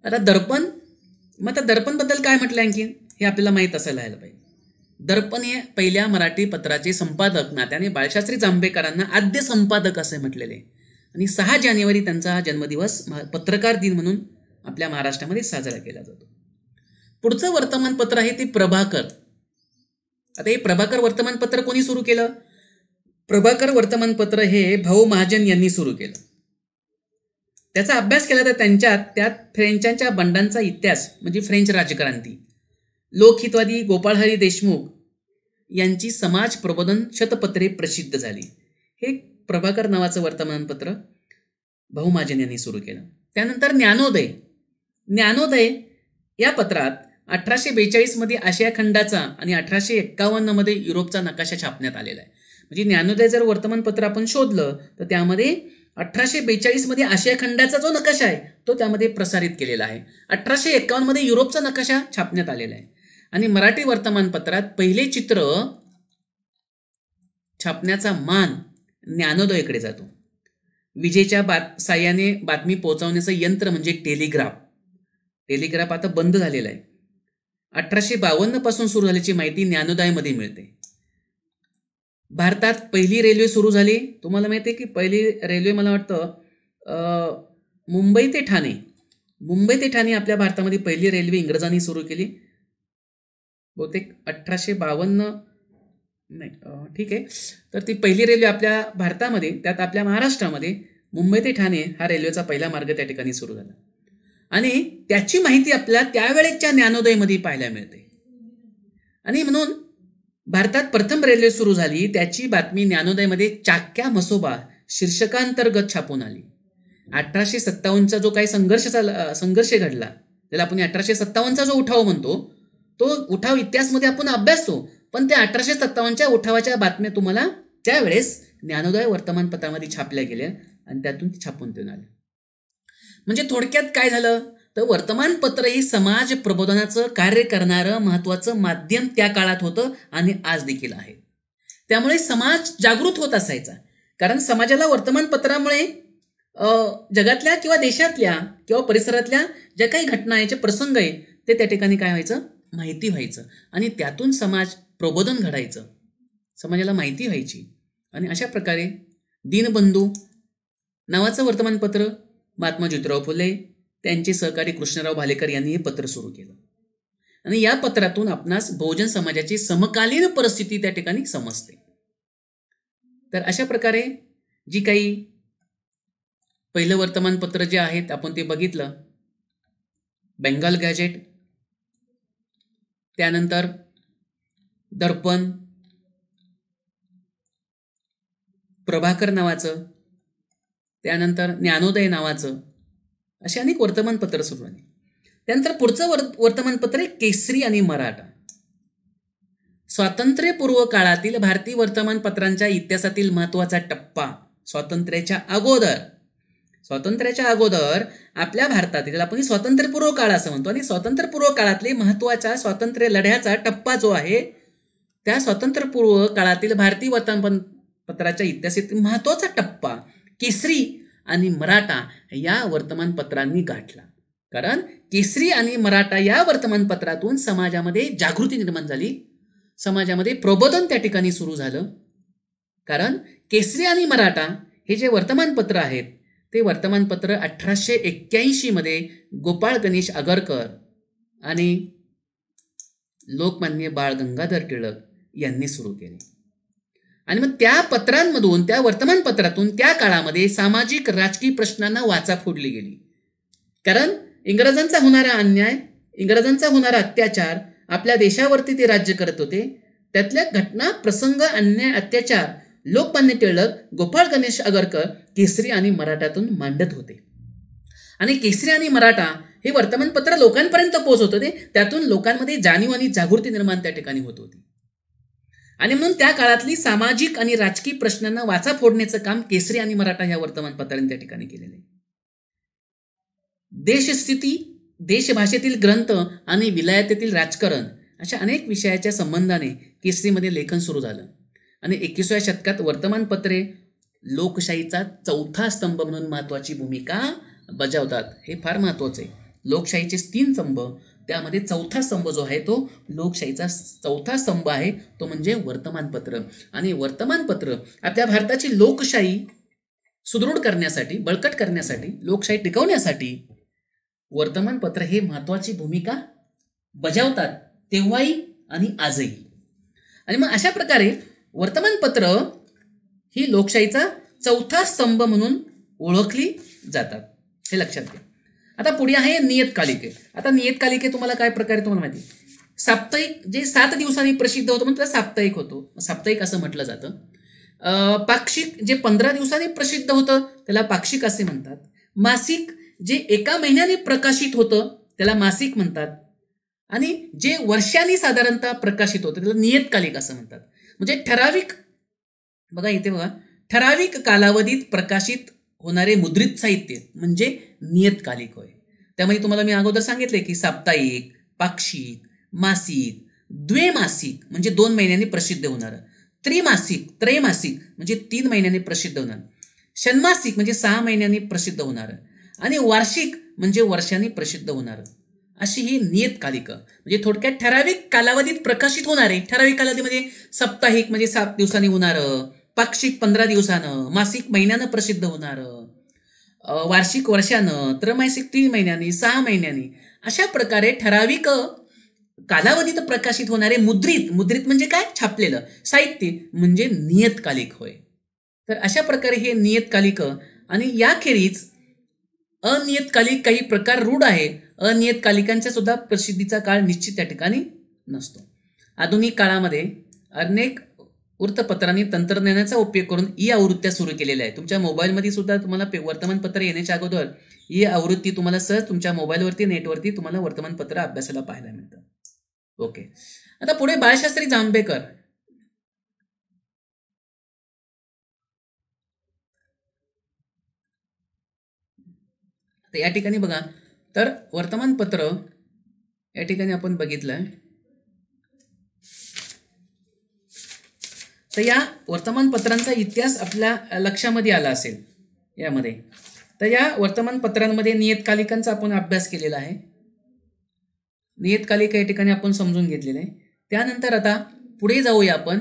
आता दर्पण मग आता दर्पणबद्दल काय म्हटलं आणखी हे आपल्याला माहीत असायला यायला पाहिजे दर्पण हे पहिल्या मराठी पत्राचे संपादक नात्याने बाळशास्त्री जांभेकरांना आद्य संपादक असे म्हटलेले आणि सहा जानेवारी त्यांचा हा जन्मदिवस पत्रकार दिन म्हणून आपल्या महाराष्ट्रामध्ये साजरा केला जातो पुढचं वर्तमानपत्र आहे ते प्रभाकर आता हे प्रभाकर वर्तमानपत्र कोणी सुरू केलं प्रभाकर वर्तमानपत्र हे भाऊ महाजन यांनी सुरू केलं त्याचा अभ्यास केला तर त्यांच्यात त्यात फ्रेंचांच्या बंडांचा इतिहास म्हणजे फ्रेंच राजक्रांती लोकहितवादी गोपाळहरी देशमुख यांची समाज प्रबोधन शतपत्रे प्रसिद्ध झाली हे प्रभाकर नावाचं वर्तमानपत्र भाऊ महाजन यांनी सुरू केलं त्यानंतर ज्ञानोदय ज्ञानोदय या पत्रात अठराशे बेचाळीसमध्ये आशिया खंडाचा आणि अठराशे एक्कावन्नमध्ये युरोपचा नकाशा छापण्यात आलेला आहे म्हणजे ज्ञानोदय जर वर्तमानपत्र आपण शोधलं तर त्यामध्ये अठराशे बेचाळीसमध्ये आशिया खंडाचा जो नकाशा आहे तो त्यामध्ये प्रसारित केलेला आहे अठराशे मध्ये युरोपचा नकाशा छापण्यात आलेला आहे आणि मराठी वर्तमानपत्रात पहिले चित्र छापण्याचा मान ज्ञानोदयकडे जातो विजेच्या बात साह्याने बातमी पोहोचवण्याचं यंत्र म्हणजे टेलिग्राफ टेलिग्राफ आता बंद झालेला आहे अठराशे बावन्न पासून सुरू झाल्याची माहिती ज्ञानोदयमध्ये मिळते भारतात पहिली रेल्वे सुरू झाली तुम्हाला माहिती आहे की पहिली रेल्वे मला वाटतं मुंबई ते ठाणे मुंबई ते ठाणे आपल्या भारतामध्ये पहिली रेल्वे इंग्रजांनी सुरू केली बहुतेक अठराशे बावन्न नाही ठीक आहे तर ती पहिली रेल्वे आपल्या भारतामध्ये त्यात आपल्या महाराष्ट्रामध्ये मुंबई ते ठाणे हा रेल्वेचा पहिला मार्ग त्या ठिकाणी सुरू झाला आणि त्याची माहिती आपल्याला त्यावेळेच्या ज्ञानोदयमध्ये पाहायला मिळते आणि म्हणून भारतात प्रथम रेल्वे सुरू झाली त्याची बातमी ज्ञानोदयमध्ये चाक्या मसोबा शीर्षकांतर्गत छापून आली अठराशे सत्तावन्नचा जो काही संघर्ष झाला संघर्ष घडला त्याला आपण अठराशे सत्तावन्नचा जो उठाव म्हणतो तो उठाव इतिहासमध्ये आपण अभ्यासतो पण त्या अठराशे सत्तावन्नच्या उठावाच्या बातम्या तुम्हाला त्यावेळेस ज्ञानोदय वर्तमानपत्रामध्ये छापल्या गेल्या आणि त्यातून छापून देऊन आल्या म्हणजे थोडक्यात काय झालं तर वर्तमानपत्र ही समाज प्रबोधनाचं कार्य करणारं महत्त्वाचं माध्यम त्या काळात होतं आणि आज देखील आहे त्यामुळे समाज जागृत होत असायचा कारण समाजाला वर्तमानपत्रामुळे जगातल्या किंवा देशातल्या किंवा परिसरातल्या ज्या काही घटना जे प्रसंग आहे ते त्या ठिकाणी काय व्हायचं माहिती व्हायचं आणि त्यातून समाज प्रबोधन घडायचं समाजाला माहिती व्हायची आणि अशा प्रकारे दीनबंधू नावाचं वर्तमानपत्र महात्मा ज्योतिराव फुले त्यांचे सहकारी कृष्णराव भालेकर यांनी हे पत्र सुरू केलं आणि या पत्रातून आपणास बहुजन समाजाची समकालीन परिस्थिती त्या ठिकाणी समजते तर अशा प्रकारे जी काही पहिलं वर्तमानपत्र जे आहेत आपण ते बघितलं बेंगाल गॅजेट त्यानंतर दर्पण प्रभाकर नावाचं त्यानंतर ज्ञानोदय नावाचं अशी अनेक वर्तमानपत्र सुरू आहे त्यानंतर पुढचं वर वर्तमानपत्र आहे केसरी आणि मराठा स्वातंत्र्यपूर्व काळातील भारतीय वर्तमानपत्रांच्या इतिहासातील महत्त्वाचा टप्पा स्वातंत्र्याच्या अगोदर स्वातंत्र्याच्या अगोदर आपल्या भारतातील आपण स्वातंत्र्यपूर्व काळ असं म्हणतो आणि स्वातंत्र्यपूर्व काळातले महत्वाच्या स्वातंत्र्य लढ्याचा टप्पा जो आहे त्या स्वातंत्र्यपूर्व काळातील भारतीय वर्तमानपत्राच्या इतिहासातील महत्त्वाचा टप्पा केसरी आणि मराठा या वर्तमानपत्रांनी गाठला कारण केसरी आणि मराठा या वर्तमानपत्रातून समाजामध्ये जागृती निर्माण झाली समाजामध्ये प्रबोधन त्या ठिकाणी सुरू झालं कारण केसरी आणि मराठा हे जे वर्तमानपत्र आहेत ते वर्तमानपत्र अठराशे एक्क्याऐंशीमध्ये गोपाळ गणेश आगरकर आणि लोकमान्य बाळ गंगाधर टिळक यांनी सुरू केले आणि मग त्या पत्रांमधून त्या वर्तमानपत्रातून त्या काळामध्ये सामाजिक राजकीय प्रश्नांना वाचा फोडली गेली कारण इंग्रजांचा होणारा अन्याय इंग्रजांचा होणारा अत्याचार आपल्या देशावरती ते राज्य करत होते त्यातल्या घटना प्रसंग अन्याय अत्याचार लोकमान्य टिळक गोपाळ गणेश आगरकर केसरी आणि मराठातून मांडत होते आणि केसरी आणि मराठा हे वर्तमानपत्र लोकांपर्यंत पोहोचत होते त्यातून लोकांमध्ये जाणीव आणि जागृती निर्माण त्या ठिकाणी होत होती आणि म्हणून त्या काळातली सामाजिक आणि राजकीय प्रश्नांना वाचा फोडण्याचं काम केसरी आणि मराठा या वर्तमानपत्राने त्या ठिकाणी केलेलं आहे देशस्थिती देशभाषेतील ग्रंथ आणि विलायतेतील राजकारण अशा अनेक विषयाच्या संबंधाने केसरीमध्ये लेखन सुरू झालं आणि एकविसाव्या शतकात वर्तमानपत्रे लोकशाहीचा चौथा स्तंभ म्हणून महत्त्वाची भूमिका बजावतात हे फार महत्वाचं आहे लोकशाहीचे तीन स्तंभ त्यामध्ये चौथा स्तंभ जो आहे तो लोकशाहीचा चौथा स्तंभ आहे तो म्हणजे वर्तमानपत्र आणि वर्तमानपत्र आपल्या भारताची लोकशाही सुदृढ करण्यासाठी बळकट करण्यासाठी लोकशाही टिकवण्यासाठी वर्तमानपत्र हे महत्त्वाची भूमिका बजावतात तेव्हाही आणि आजही आणि मग अशा प्रकारे वर्तमानपत्र ही लोकशाहीचा चौथा स्तंभ म्हणून ओळखली जातात हे लक्षात घ्या आता पुढे आहे नियतकालिके आता नियतकालिके तुम्हाला काय प्रकारे तुम्हाला माहिती साप्ताहिक जे सात दिवसांनी प्रसिद्ध होतं त्याला साप्ताहिक होतो साप्ताहिक असं म्हटलं जातं पाक्षिक जे पंधरा दिवसांनी प्रसिद्ध होतं त्याला पाक्षिक असे म्हणतात मासिक जे एका महिन्याने प्रकाशित होतं त्याला मासिक म्हणतात आणि जे वर्षांनी साधारणतः प्रकाशित होतं त्याला नियतकालिक असं म्हणतात म्हणजे ठराविक बघा इथे बघा ठराविक कालावधीत प्रकाशित होणारे मुद्रित साहित्य म्हणजे नियतकालिक होय त्यामध्ये तुम्हाला मी अगोदर सांगितले की साप्ताहिक पाक्षिक मासिक द्वेमासिक म्हणजे दोन महिन्यांनी प्रसिद्ध होणार त्रिमासिक त्रैमासिक म्हणजे तीन महिन्यांनी प्रसिद्ध होणार षण्मासिक म्हणजे सहा महिन्यांनी प्रसिद्ध होणार आणि वार्षिक म्हणजे वर्षांनी प्रसिद्ध होणार अशी ही नियतकालिकं म्हणजे थोडक्यात ठराविक कालावधीत प्रकाशित होणारे ठराविक कालावधीमध्ये साप्ताहिक म्हणजे सात दिवसांनी होणारं पाक्षिक पंधरा दिवसानं मासिक महिन्यानं प्रसिद्ध होणारं वार्षिक वर्षानं त्रमासिक तीन महिन्यांनी सहा महिन्यांनी अशा प्रकारे ठराविक कालावधीत प्रकाशित होणारे मुद्रित मुद्रित म्हणजे काय छापलेलं साहित्य म्हणजे नियतकालिक होय तर अशा प्रकारे हे नियतकालिक आणि याखेरीज अनियतकालिक काही प्रकार रूढ आहे अनियतकालिकांच्या सुद्धा प्रसिद्धीचा काळ निश्चित त्या ठिकाणी नसतो आधुनिक काळामध्ये अनेक वृत्तपत्रांनी तंत्रज्ञानाचा उपयोग करून ई आवृत्त्या सुरू केलेल्या आहेत तुमच्या मोबाईलमध्ये सुद्धा तुम्हाला वर्तमानपत्र येण्याच्या अगोदर ई आवृत्ती तुम्हाला सहज तुमच्या मोबाईलवरती नेटवरती तुम्हाला वर्तमानपत्र अभ्यासाला पाहायला मिळतं ओके आता पुढे बाळशास्त्री जांभेकर या ठिकाणी बघा तर वर्तमानपत्र या ठिकाणी आपण बघितलं तर या वर्तमानपत्रांचा इतिहास आपल्या लक्षामध्ये आला असेल यामध्ये तर या वर्तमानपत्रांमध्ये नियतकालिकांचा आपण अभ्यास केलेला आहे नियतकालिक या ठिकाणी आपण समजून घेतलेले आहे त्यानंतर आता पुढे जाऊया आपण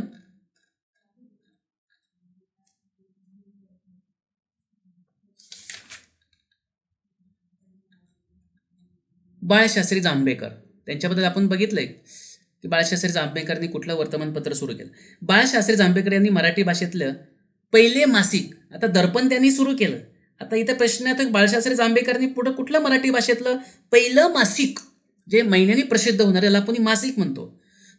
बाळशास्त्री जांभेकर त्यांच्याबद्दल आपण बघितलंय की बाळशास्त्री जांभेकरांनी कुठलं वर्तमानपत्र सुरू केलं बाळशास्त्री जांभेकर यांनी मराठी भाषेतलं पहिले मासिक आता दर्पण त्यांनी सुरू केलं आता इथं प्रश्न की बाळशास्त्री जांभेकरांनी पुढं कुठलं मराठी भाषेतलं पहिलं मासिक जे महिन्याने प्रसिद्ध होणार याला आपण मासिक म्हणतो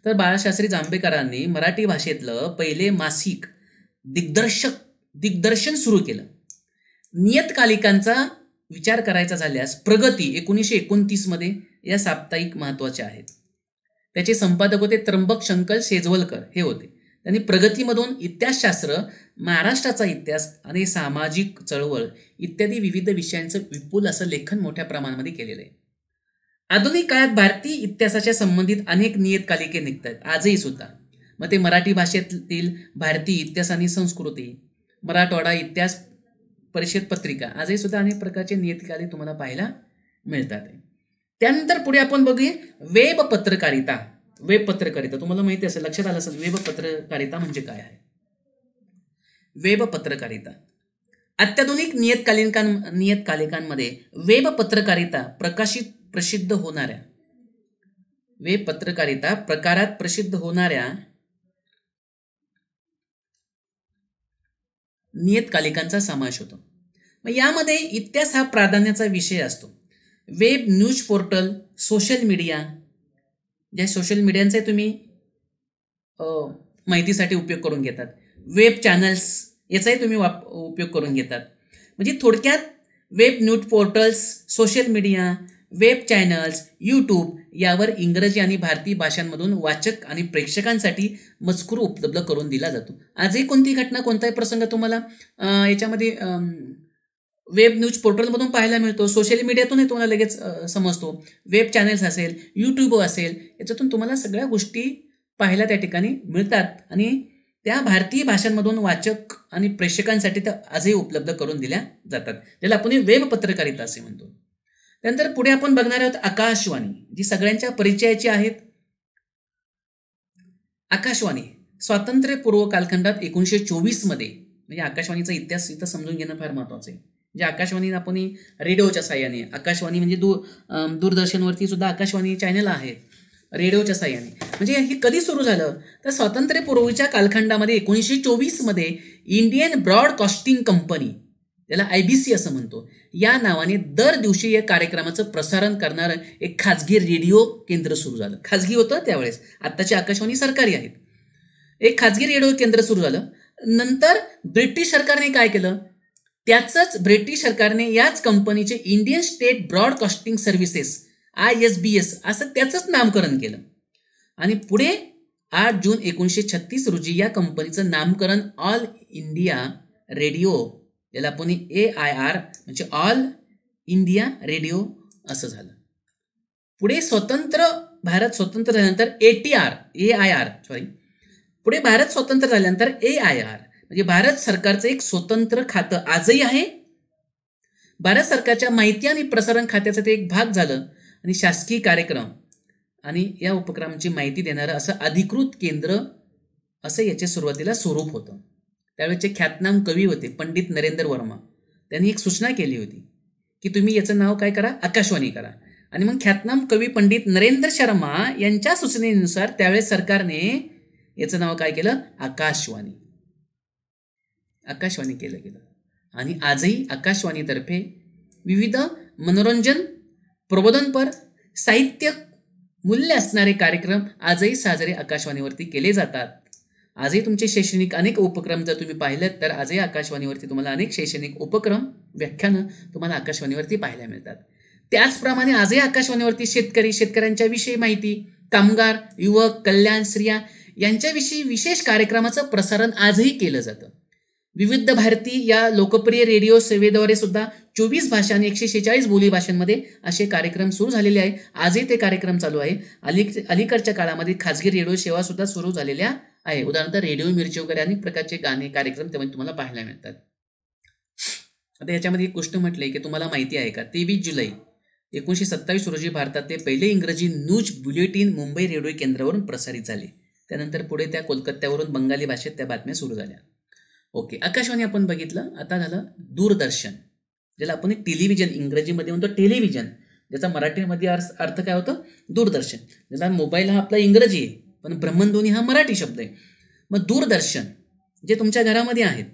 तर बाळशास्त्री जांभेकरांनी मराठी भाषेतलं पहिले मासिक दिग्दर्शक दिग्दर्शन सुरू केलं नियतकालिकांचा विचार करायचा झाल्यास प्रगती एकोणीसशे एकोणतीसमध्ये या साप्ताहिक महत्त्वाच्या आहेत त्याचे संपादक होते त्र्यंबक शंकर शेजवलकर हे होते त्यांनी प्रगतीमधून इतिहासशास्त्र महाराष्ट्राचा इतिहास आणि सामाजिक चळवळ इत्यादी विविध विषयांचं विपुल असं लेखन मोठ्या प्रमाणामध्ये केलेलं आहे आधुनिक काळात भारतीय इतिहासाच्या संबंधित अनेक नियतकालिके निघतात आजही सुद्धा मग ते मराठी भाषेतील भारतीय इतिहास आणि संस्कृती मराठवाडा इतिहास परिषद पत्रिका आजही सुद्धा अनेक प्रकारचे नियतकालिक तुम्हाला पाहायला मिळतात त्यानंतर पुढे आपण बघूया वेब पत्रकारिता वेब पत्रकारिता तुम्हाला माहिती असेल लक्षात आलं असेल वेब पत्रकारिता म्हणजे काय आहे वेब पत्रकारिता अत्याधुनिक नियतकालिकां नियतकालिकांमध्ये वेब पत्रकारिता प्रकाशित प्रसिद्ध होणाऱ्या वेब पत्रकारिता प्रकारात प्रसिद्ध होणाऱ्या नियतकालिकांचा समावेश होतो मग यामध्ये इतिहास हा प्राधान्याचा विषय असतो web news portal social media ज्या सोशल मीडियांचे तुम्ही माहितीसाठी उपयोग करून घेतात वेब चॅनल्स याचाही तुम्ही वाप उपयोग करून घेतात म्हणजे थोडक्यात web news portals social media web channels YouTube यावर इंग्रजी आणि भारतीय भाषांमधून वाचक आणि प्रेक्षकांसाठी मजकूर उपलब्ध करून दिला जातो आजही कोणती घटना कोणताही प्रसंग तुम्हाला याच्यामध्ये वेब न्यूज पोर्टलमधून पाहायला मिळतो सोशल मीडियातूनही तुम्हाला लगेच समजतो वेब चॅनेल्स असेल यूट्यूब असेल याच्यातून तुम्हाला सगळ्या गोष्टी पाहायला त्या ठिकाणी मिळतात आणि त्या भारतीय भाषांमधून वाचक आणि प्रेक्षकांसाठी त्या आजही उपलब्ध करून दिल्या जातात ज्याला आपण वेब पत्रकारिता असे म्हणतो त्यानंतर पुढे आपण बघणार आहोत आकाशवाणी जी सगळ्यांच्या परिचयाची आहेत आकाशवाणी स्वातंत्र्यपूर्व कालखंडात एकोणीसशे चोवीसमध्ये म्हणजे आकाशवाणीचा इतिहास इथं समजून घेणं फार महत्त्वाचं आहे जे आकाशवाणी आपण रेडिओच्या साह्याने आकाशवाणी म्हणजे दूर दूरदर्शनवरती सुद्धा आकाशवाणी चॅनल आहे रेडिओच्या साह्याने म्हणजे हे कधी सुरू झालं तर स्वातंत्र्यपूर्वीच्या कालखंडामध्ये एकोणीसशे चोवीसमध्ये इंडियन ब्रॉडकास्टिंग कंपनी त्याला आय बी सी असं म्हणतो या नावाने दर दिवशी या कार्यक्रमाचं प्रसारण करणारं एक खाजगी रेडिओ केंद्र सुरू झालं खाजगी होतं त्यावेळेस आत्ताची आकाशवाणी सरकारी आहेत एक खाजगी रेडिओ केंद्र सुरू झालं नंतर ब्रिटिश सरकारने काय केलं त्याचंच ब्रिटिश सरकारने याच कंपनीचे Indian state broadcasting services I S B S असं त्याचंच नामकरण केलं आणि पुढे आठ जून एकोणीसशे छत्तीस रोजी या कंपनीचं नामकरण ऑल इंडिया रेडिओ याला पुणे ए आय आर म्हणजे ऑल इंडिया रेडिओ असं झालं पुढे स्वतंत्र भारत स्वतंत्र झाल्यानंतर A T R A I R sorry पुढे भारत स्वतंत्र झाल्यानंतर ए आय आर म्हणजे भारत सरकारचं एक स्वतंत्र खातं आजही आहे भारत सरकारच्या माहिती आणि प्रसारण खात्याचं ते एक भाग झालं आणि शासकीय कार्यक्रम आणि या उपक्रमाची माहिती देणारं असं अधिकृत केंद्र असं याचे सुरुवातीला स्वरूप होतं त्यावेळेचे ख्यातनाम कवी होते पंडित नरेंद्र वर्मा त्यांनी एक सूचना केली होती की तुम्ही याचं नाव काय करा आकाशवाणी करा आणि मग ख्यातनाम कवी पंडित नरेंद्र शर्मा यांच्या सूचनेनुसार त्यावेळेस सरकारने याचं नाव काय केलं आकाशवाणी आकाशवाणी केलं गेलं आणि आजही आकाशवाणीतर्फे विविध मनोरंजन प्रबोधनपर साहित्य मूल्य असणारे कार्यक्रम आजही साजरे आकाशवाणीवरती केले जातात आजही तुमचे शैक्षणिक अनेक उपक्रम जर तुम्ही पाहिलेत तर आजही आकाशवाणीवरती तुम्हाला अनेक शैक्षणिक उपक्रम व्याख्यानं तुम्हाला आकाशवाणीवरती पाहायला मिळतात त्याचप्रमाणे आजही आकाशवाणीवरती शेतकरी शेतकऱ्यांच्या विषयी माहिती कामगार युवक कल्याण स्त्रिया यांच्याविषयी विशेष कार्यक्रमाचं प्रसारण आजही केलं जातं विविध भारती या लोकप्रिय रेडिओ सेवेद्वारे सुद्धा चोवीस भाषा आणि एकशे शेचाळीस बोली भाषांमध्ये असे कार्यक्रम सुरू झालेले आहे आजही ते कार्यक्रम चालू आहे अलीक अलीकडच्या काळामध्ये खाजगी रेडिओ सेवा सुद्धा सुरू झालेल्या आहे उदाहरणार्थ रेडिओ मिरची वगैरे अनेक प्रकारचे गाणे कार्यक्रम त्यामध्ये तुम्हाला पाहायला मिळतात आता याच्यामध्ये एक गोष्ट म्हटले की तुम्हाला माहिती आहे का तेवीस जुलै एकोणीशे सत्तावीस रोजी भारतातले पहिले इंग्रजी न्यूज बुलेटिन मुंबई रेडिओ केंद्रावरून प्रसारित झाले त्यानंतर पुढे त्या कोलकात्यावरून बंगाली भाषेत त्या बातम्या सुरू झाल्या ओके आकाशवाणी आपण बघितलं आता झालं दूरदर्शन ज्याला आपण टेलिव्हिजन इंग्रजीमध्ये म्हणतो टेलिव्हिजन ज्याचा मराठीमध्ये अर्थ अर्थ काय होतो दूरदर्शन ज्याचा मोबाईल हा आपला इंग्रजी आहे पण ब्रह्मणध्वनी हा मराठी शब्द आहे मग दूरदर्शन जे तुमच्या घरामध्ये आहेत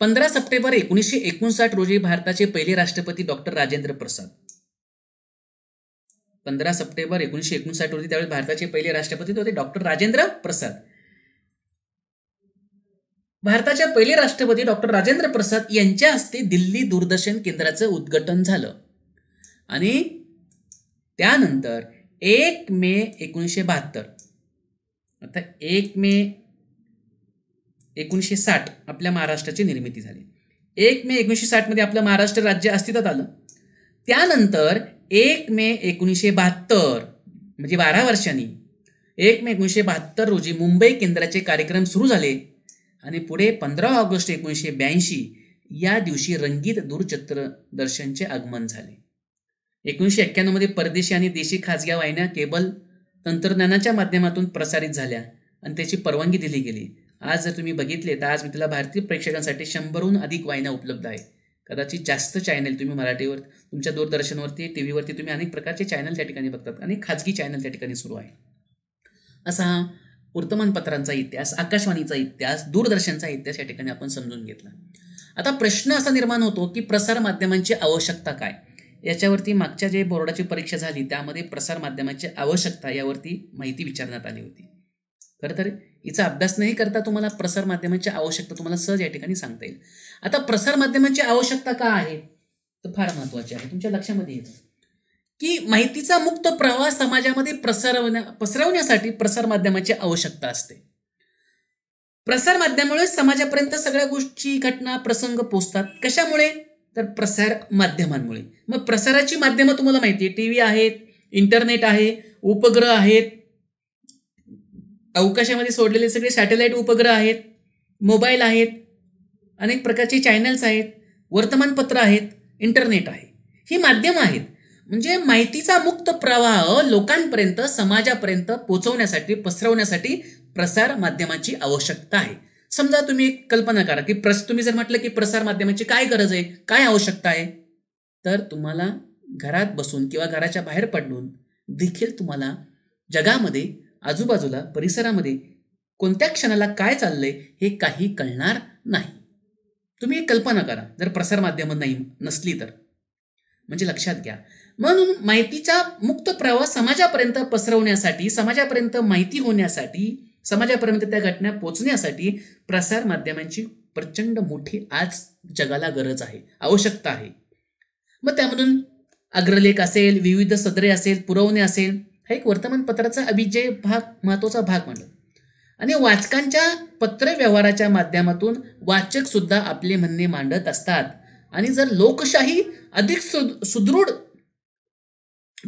पंधरा सप्टेंबर एकोणीसशे एकोणसाठ रोजी भारताचे पहिले राष्ट्रपती डॉक्टर राजेंद्र प्रसाद पंधरा सप्टेंबर एकोणीसशे एकोणसाठ रोजी त्यावेळी भारताचे पहिले राष्ट्रपती होते डॉक्टर राजेंद्र प्रसाद भारताच्या पहिले राष्ट्रपती डॉक्टर राजेंद्र प्रसाद यांच्या हस्ते दिल्ली दूरदर्शन केंद्राचं उद्घाटन झालं आणि त्यानंतर एक मे एकोणीसशे बहात्तर आता एक मे एकोणीसशे साठ आपल्या महाराष्ट्राची निर्मिती झाली एक मे एकोणीसशे साठमध्ये आपलं महाराष्ट्र राज्य अस्तित्वात आलं त्यानंतर एक मे एकोणीसशे बहात्तर म्हणजे बारा वर्षांनी एक मे एकोणीसशे बहात्तर रोजी मुंबई केंद्राचे कार्यक्रम सुरू झाले आणि पुढे पंधरा ऑगस्ट एकोणीसशे ब्याऐंशी या दिवशी रंगीत दूरचित्र दर्शनचे आगमन झाले एकोणीसशे एक्क्याण्णवमध्ये परदेशी आणि देशी खाजग्या वाहिन्या केबल तंत्रज्ञानाच्या माध्यमातून प्रसारित झाल्या आणि त्याची परवानगी दिली गेली आज जर तुम्ही बघितले तर आज मी तुला भारतीय प्रेक्षकांसाठी शंभरहून अधिक वाहिन्या उपलब्ध आहेत कदाचित जास्त चॅनल तुम्ही मराठीवर तुमच्या दूरदर्शनवरती टी व्हीवरती तुम्ही अनेक प्रकारचे चॅनल त्या ठिकाणी बघतात आणि खाजगी चॅनल त्या ठिकाणी सुरू आहे असा हा वर्तमानपत्रांचा इतिहास आकाशवाणीचा इतिहास दूरदर्शनचा इतिहास या ठिकाणी आपण समजून घेतला आता प्रश्न असा निर्माण होतो की प्रसारमाध्यमांची आवश्यकता काय याच्यावरती मागच्या जे बोर्डाची परीक्षा झाली त्यामध्ये प्रसारमाध्यमांची आवश्यकता यावरती माहिती विचारण्यात आली होती खरं तर हिचा अभ्यास नाही करता तुम्हाला प्रसारमाध्यमांची आवश्यकता तुम्हाला सहज या ठिकाणी सांगता येईल आता प्रसारमाध्यमांची आवश्यकता का आहे तर फार महत्त्वाची आहे तुमच्या लक्षामध्ये येतं की माहितीचा मुक्त प्रवाह समाजामध्ये प्रसरवण्या पसरवण्यासाठी प्रसारमाध्यमाची आवश्यकता असते प्रसारमाध्यमामुळे समाजापर्यंत सगळ्या गोष्टी घटना प्रसंग पोचतात कशामुळे तर प्रसार माध्यमांमुळे मग प्रसाराची माध्यमं तुम्हाला माहिती आहे टी व्ही आहेत इंटरनेट आहे उपग्रह आहेत अवकाशामध्ये सोडलेले सगळे सॅटेलाईट उपग्रह आहेत मोबाईल आहेत अनेक प्रकारचे चॅनल्स आहेत वर्तमानपत्र आहेत इंटरनेट आहे ही माध्यमं आहेत म्हणजे माहितीचा मुक्त प्रवाह लोकांपर्यंत समाजापर्यंत पोहोचवण्यासाठी पसरवण्यासाठी प्रसार माध्यमाची आवश्यकता आहे समजा तुम्ही एक कल्पना करा की प्रस तुम्ही जर म्हटलं की प्रसार माध्यमाची काय गरज आहे काय आवश्यकता आहे तर तुम्हाला घरात बसून किंवा घराच्या बाहेर पडून देखील तुम्हाला जगामध्ये आजूबाजूला परिसरामध्ये कोणत्या क्षणाला काय चाललंय हे काही कळणार नाही तुम्ही कल्पना करा जर माध्यम नाही नसली तर म्हणजे लक्षात घ्या म्हणून माहितीचा मुक्त प्रवाह समाजापर्यंत पसरवण्यासाठी समाजापर्यंत माहिती होण्यासाठी समाजापर्यंत त्या घटना पोचण्यासाठी प्रसार माध्यमांची प्रचंड मोठी आज जगाला गरज आहे आवश्यकता आहे मग त्यामधून अग्रलेख असेल विविध सदरे असेल पुरवणे असेल हा एक वर्तमानपत्राचा अभिजय भाग महत्त्वाचा भाग म्हणलं आणि वाचकांच्या पत्रव्यवहाराच्या माध्यमातून वाचक सुद्धा आपले म्हणणे मांडत असतात आणि जर लोकशाही अधिक सुदृढ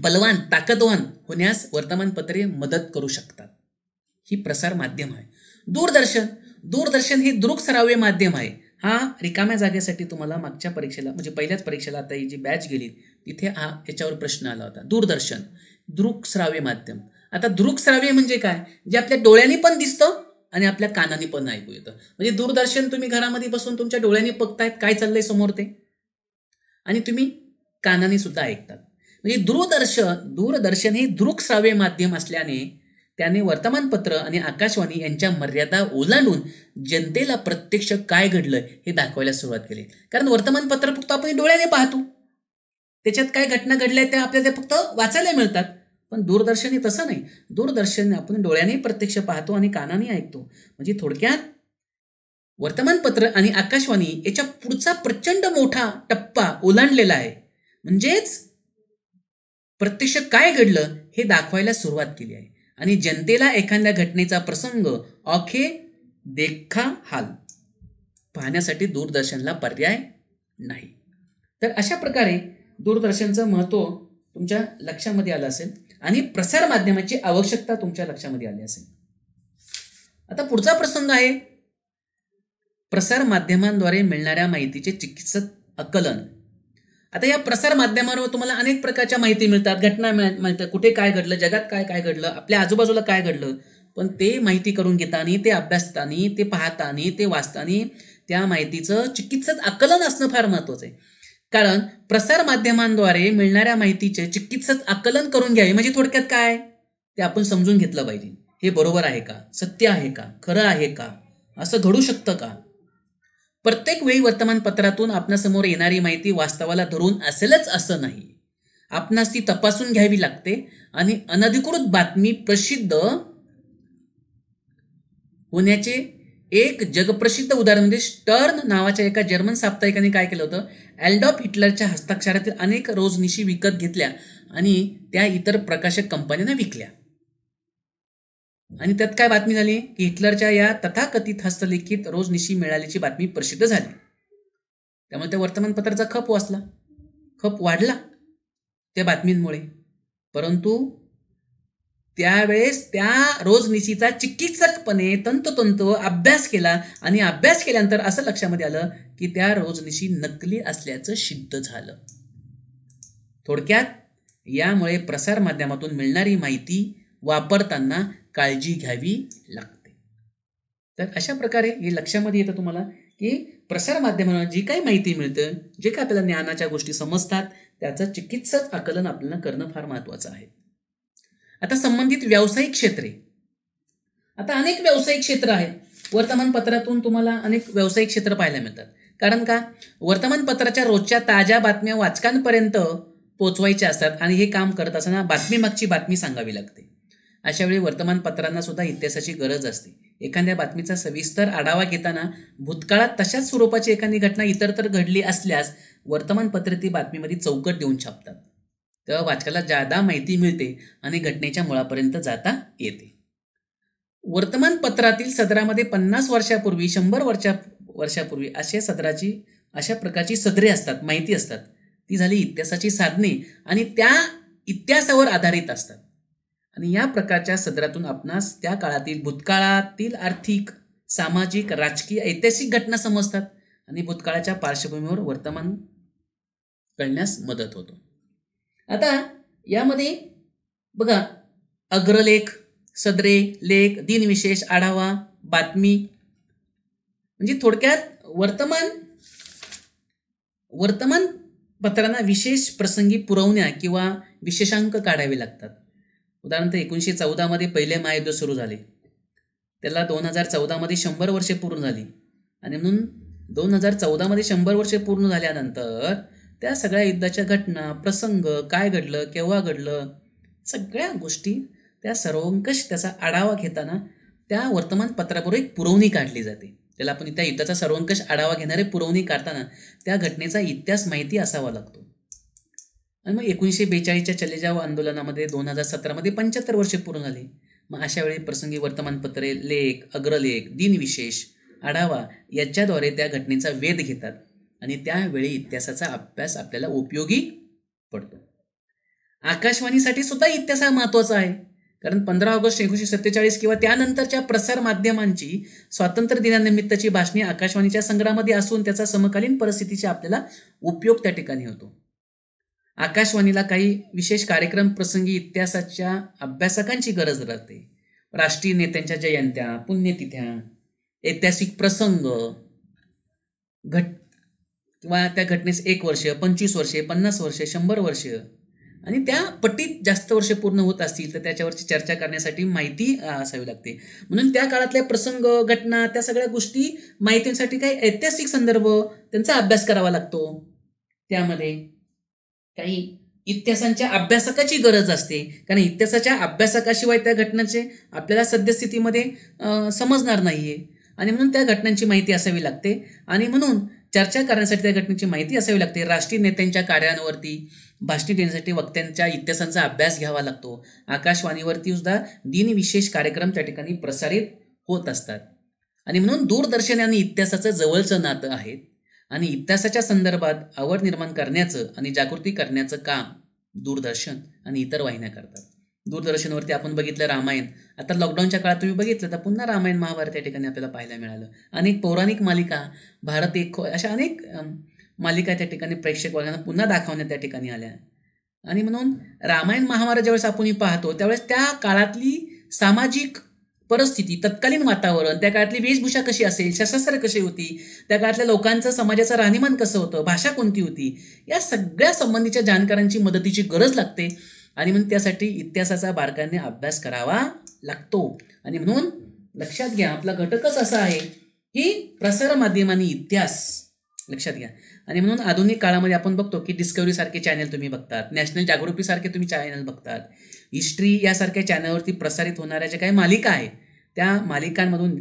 बलवान ताकदवान होण्यास वर्तमानपत्रे मदत करू शकतात ही प्रसार माध्यम आहे दूरदर्शन दूरदर्शन हे दृक श्राव्य माध्यम आहे हा रिकाम्या जागेसाठी तुम्हाला मागच्या परीक्षेला म्हणजे पहिल्याच परीक्षेला आता ही जी बॅच गेली तिथे हा याच्यावर प्रश्न आला होता दूरदर्शन दृक श्राव्य माध्यम आता श्राव्य म्हणजे काय जे आपल्या डोळ्यांनी पण दिसतं आणि आपल्या कानाने पण ऐकू येतं म्हणजे दूरदर्शन तुम्ही घरामध्ये बसून तुमच्या डोळ्यांनी बघतायत काय चाललंय समोर ते आणि तुम्ही कानाने सुद्धा ऐकतात म्हणजे दूरदर्शन दूरदर्शन हे दृकश्राव्य माध्यम असल्याने त्याने वर्तमानपत्र आणि आकाशवाणी यांच्या मर्यादा ओलांडून जनतेला प्रत्यक्ष काय घडलं हे दाखवायला सुरुवात केली कारण वर्तमानपत्र फक्त आपण डोळ्याने पाहतो त्याच्यात काय घटना घडल्या त्या आपल्याला फक्त वाचायला मिळतात पण दूरदर्शन हे तसं नाही दूरदर्शन आपण डोळ्याने प्रत्यक्ष पाहतो आणि कानाने ऐकतो म्हणजे थोडक्यात वर्तमानपत्र आणि आकाशवाणी याच्या पुढचा प्रचंड मोठा टप्पा ओलांडलेला आहे म्हणजेच प्रत्यक्ष काय घडलं हे दाखवायला सुरुवात केली आहे आणि जनतेला एखाद्या घटनेचा प्रसंग अखे देखा हाल पाहण्यासाठी दूरदर्शनला पर्याय नाही तर अशा प्रकारे दूरदर्शनचं महत्त्व तुमच्या लक्षामध्ये आलं असेल आणि प्रसारमाध्यमाची आवश्यकता तुमच्या लक्षामध्ये आली असेल आता पुढचा प्रसंग आहे प्रसारमाध्यमांद्वारे मिळणाऱ्या माहितीचे चिकित्सक आकलन आता या प्रसार माध्यमांवर तुम्हाला अनेक प्रकारच्या माहिती मिळतात घटना मिळतात कुठे काय घडलं जगात काय काय घडलं आपल्या आजूबाजूला काय घडलं पण ते माहिती करून घेताना ते अभ्यासतानी ते पाहताना ते वाचताना त्या माहितीचं चिकित्सक आकलन असणं फार महत्त्वाचं आहे कारण प्रसार माध्यमांद्वारे मिळणाऱ्या माहितीचे चिकित्सक आकलन करून घ्यावे म्हणजे थोडक्यात काय ते आपण समजून घेतलं पाहिजे हे बरोबर आहे का सत्य आहे का खरं आहे का असं घडू शकतं का प्रत्येक वेळी वर्तमानपत्रातून आपणासमोर येणारी माहिती वास्तवाला धरून असेलच असं नाही आपणास ती तपासून घ्यावी लागते आणि अनधिकृत बातमी प्रसिद्ध होण्याचे एक जगप्रसिद्ध उदाहरण म्हणजे स्टर्न नावाच्या एका जर्मन साप्ताहिकाने काय केलं होतं अॅल्डॉप हिटलरच्या हस्ताक्षरातील अनेक रोजनिशी विकत घेतल्या आणि त्या इतर प्रकाशक कंपन्यांना विकल्या आणि त्यात काय बातमी झाली की हिटलरच्या या तथाकथित हस्तलिखित रोजनिशी मिळाल्याची बातमी प्रसिद्ध झाली त्यामुळे त्या वर्तमानपत्राचा खप वाचला खप वाढला त्या बातमींमुळे परंतु त्यावेळेस त्या रोजनिशीचा चिकित्सकपणे तंतोतंत अभ्यास केला आणि अभ्यास केल्यानंतर असं लक्षामध्ये आलं की त्या रोजनिशी नकली असल्याचं सिद्ध झालं थोडक्यात यामुळे प्रसारमाध्यमातून मिळणारी माहिती वापरताना काळजी घ्यावी लागते तर अशा प्रकारे हे लक्षामध्ये येतं तुम्हाला की प्रसारमाध्यमांना जी काही माहिती मिळतं जे काय आपल्याला ज्ञानाच्या गोष्टी समजतात त्याचं चिकित्सक आकलन आपल्याला करणं फार महत्वाचं आहे आता संबंधित व्यावसायिक क्षेत्रे आता अनेक व्यावसायिक क्षेत्र आहेत वर्तमानपत्रातून तुम्हाला अनेक व्यावसायिक क्षेत्र पाहायला मिळतात कारण का वर्तमानपत्राच्या रोजच्या ताज्या बातम्या वाचकांपर्यंत पोचवायच्या असतात आणि हे काम करत असताना बातमीमागची बातमी सांगावी लागते अशावेळी वर्तमानपत्रांना सुद्धा इतिहासाची गरज असते एखाद्या बातमीचा सविस्तर आढावा घेताना भूतकाळात तशाच स्वरूपाची एखादी घटना तर घडली असल्यास वर्तमानपत्र ती बातमीमध्ये चौकट देऊन छापतात तेव्हा वाचकाला जादा माहिती मिळते आणि घटनेच्या मुळापर्यंत जाता येते वर्तमानपत्रातील सदरामध्ये पन्नास वर्षापूर्वी शंभर वर्षा वर्षापूर्वी अशा सदराची अशा प्रकारची सदरे असतात माहिती असतात ती झाली इतिहासाची साधने आणि त्या इतिहासावर आधारित असतात आणि या प्रकारच्या सदरातून आपणास त्या काळातील भूतकाळातील आर्थिक सामाजिक राजकीय ऐतिहासिक घटना समजतात आणि भूतकाळाच्या पार्श्वभूमीवर वर्तमान कळण्यास मदत होतो आता यामध्ये बघा अग्रलेख सदरे लेख दिनविशेष आढावा बातमी म्हणजे थोडक्यात वर्तमान वर्तमानपत्रांना विशेष प्रसंगी पुरवण्या किंवा विशेषांक काढावे लागतात उदाहरणार्थ एकोणीसशे चौदामध्ये पहिले महायुद्ध सुरू झाले त्याला दोन हजार चौदामध्ये शंभर वर्षे पूर्ण झाली आणि म्हणून दोन हजार चौदामध्ये शंभर वर्षे पूर्ण झाल्यानंतर त्या सगळ्या युद्धाच्या घटना प्रसंग काय घडलं केव्हा घडलं सगळ्या गोष्टी त्या सर्वंकष त्याचा आढावा घेताना त्या वर्तमानपत्राबरोबर एक पुरवणी काढली जाते त्याला आपण त्या युद्धाचा सर्वंकष आढावा घेणारे पुरवणी काढताना त्या घटनेचा इतिहास माहिती असावा लागतो आणि मग एकोणीसशे बेचाळीसच्या चलेजाव आंदोलनामध्ये दोन हजार सतरामध्ये पंच्याहत्तर वर्षे पूर्ण झाली मग अशावेळी प्रसंगी वर्तमानपत्रे लेख अग्रलेख दिनविशेष आढावा याच्याद्वारे त्या घटनेचा वेध घेतात आणि त्यावेळी इतिहासाचा अभ्यास आपल्याला उपयोगी पडतो आकाशवाणीसाठी सुद्धा इतिहास हा महत्वाचा आहे कारण पंधरा ऑगस्ट एकोणीशे सत्तेचाळीस किंवा त्यानंतरच्या प्रसार माध्यमांची स्वातंत्र्य दिनानिमित्तची भाषणे आकाशवाणीच्या संग्रहामध्ये असून त्याचा समकालीन परिस्थितीचा आपल्याला उपयोग त्या ठिकाणी होतो आकाशवाणीला काही विशेष कार्यक्रम प्रसंगी इतिहासाच्या अभ्यासकांची गरज राहते राष्ट्रीय नेत्यांच्या जयंत्या पुण्यतिथ्या ऐतिहासिक प्रसंग घट किंवा त्या घटनेस एक वर्ष पंचवीस वर्षे पन्नास वर्षे शंभर वर्ष आणि त्या पटीत जास्त वर्ष पूर्ण होत असतील तर त्याच्यावरची चर्चा करण्यासाठी माहिती असावी लागते म्हणून त्या काळातल्या प्रसंग घटना त्या सगळ्या गोष्टी माहितीसाठी काही ऐतिहासिक संदर्भ त्यांचा अभ्यास करावा लागतो त्यामध्ये काही इतिहासांच्या अभ्यासकाची गरज असते कारण इतिहासाच्या अभ्यासकाशिवाय त्या घटनांचे आपल्याला सद्यस्थितीमध्ये समजणार नाही आहे आणि म्हणून त्या घटनांची माहिती असावी लागते आणि म्हणून चर्चा करण्यासाठी त्या घटनेची माहिती असावी लागते राष्ट्रीय नेत्यांच्या कार्यांवरती भाषणी देण्यासाठी वक्त्यांच्या इतिहासांचा अभ्यास घ्यावा लागतो आकाशवाणीवरती सुद्धा दिनविशेष कार्यक्रम त्या ठिकाणी प्रसारित होत असतात आणि म्हणून दूरदर्शन आणि इतिहासाचं जवळचं नातं आहे आणि इतिहासाच्या संदर्भात आवड निर्माण करण्याचं आणि जागृती करण्याचं काम दूरदर्शन आणि इतर वाहिन्या करतात दूरदर्शनवरती आपण बघितलं रामायण आता लॉकडाऊनच्या काळात तुम्ही बघितलं तर पुन्हा रामायण महाभारत या ठिकाणी आपल्याला पाहायला मिळालं अनेक पौराणिक मालिका भारत एक अशा अनेक मालिका त्या ठिकाणी प्रेक्षक वर्गांना पुन्हा दाखवण्यात त्या ठिकाणी आल्या आणि म्हणून रामायण महाभारत ज्यावेळेस आपण पाहतो त्यावेळेस त्या काळातली सामाजिक परिस्थिती तत्कालीन वातावरण त्या काळातली वेशभूषा कशी असेल शस्त्रास्त्र कशी होती त्या काळातल्या लोकांचं समाजाचं राहणीमान कसं होतं भाषा कोणती होती या सगळ्या संबंधीच्या जाणकारांची मदतीची गरज लागते आणि म्हणून त्यासाठी इतिहासाचा बारकाने अभ्यास करावा लागतो आणि म्हणून लक्षात घ्या आपला घटकच असा आहे की प्रसार माध्यमांनी इतिहास लक्षात घ्या आणि म्हणून आधुनिक काळामध्ये आपण बघतो की डिस्कवरीसारखे चॅनल तुम्ही बघतात नॅशनल जागृतीसारखे तुम्ही चॅनल बघतात हिस्ट्री यासारख्या चॅनलवरती प्रसारित होणाऱ्या ज्या काही मालिका आहेत त्या मालिकांमधून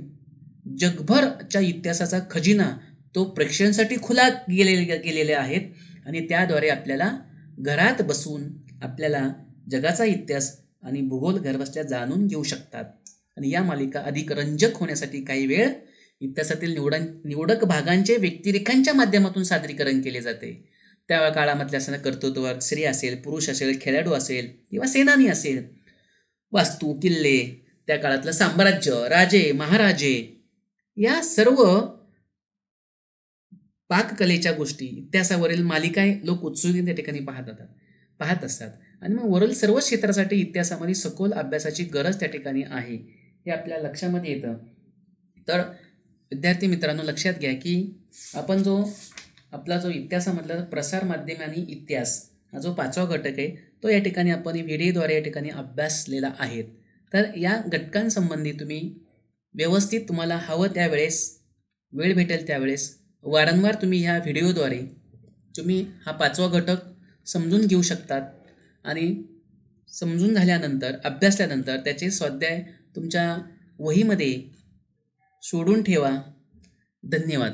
जगभरच्या इतिहासाचा खजिना तो प्रेक्षकांसाठी खुला गेले गेलेले आहेत आणि त्याद्वारे आपल्याला घरात बसून आपल्याला जगाचा इतिहास आणि भूगोल घरबसल्या जाणून घेऊ शकतात आणि या मालिका अधिक रंजक होण्यासाठी काही वेळ इतिहासातील निवडां निवडक भागांचे व्यक्तिरेखांच्या माध्यमातून सादरीकरण केले जाते त्या काळामधल्या असताना कर्तृत्व स्त्री असेल पुरुष असेल खेळाडू असेल किंवा सेनानी असेल वास्तू किल्ले त्या काळातलं साम्राज्य राजे महाराजे या सर्व पाककलेच्या गोष्टी इतिहासावरील मालिका लोक उत्सुकतेने त्या ठिकाणी पाहत असतात पाहत असतात आणि मग वरील सर्व क्षेत्रासाठी इतिहासामध्ये सखोल अभ्यासाची गरज त्या ठिकाणी आहे हे आपल्या लक्षामध्ये येतं तर विद्यार्थी मित्रांनो लक्षात घ्या की आपण जो आपला जो इतिहासामधला प्रसार माध्यम आणि इतिहास हा जो पाचवा घटक आहे तो या ठिकाणी आपण व्हिडिओद्वारे या ठिकाणी अभ्यासलेला आहे तर या घटकांसंबंधी तुम्ही व्यवस्थित तुम्हाला हवं त्यावेळेस वेळ भेटेल त्यावेळेस वारंवार तुम्ही ह्या व्हिडिओद्वारे तुम्ही हा पाचवा घटक समजून घेऊ शकतात आणि समजून झाल्यानंतर अभ्यासल्यानंतर त्याचे स्वाध्याय तुमच्या वहीमध्ये सोडून ठेवा धन्यवाद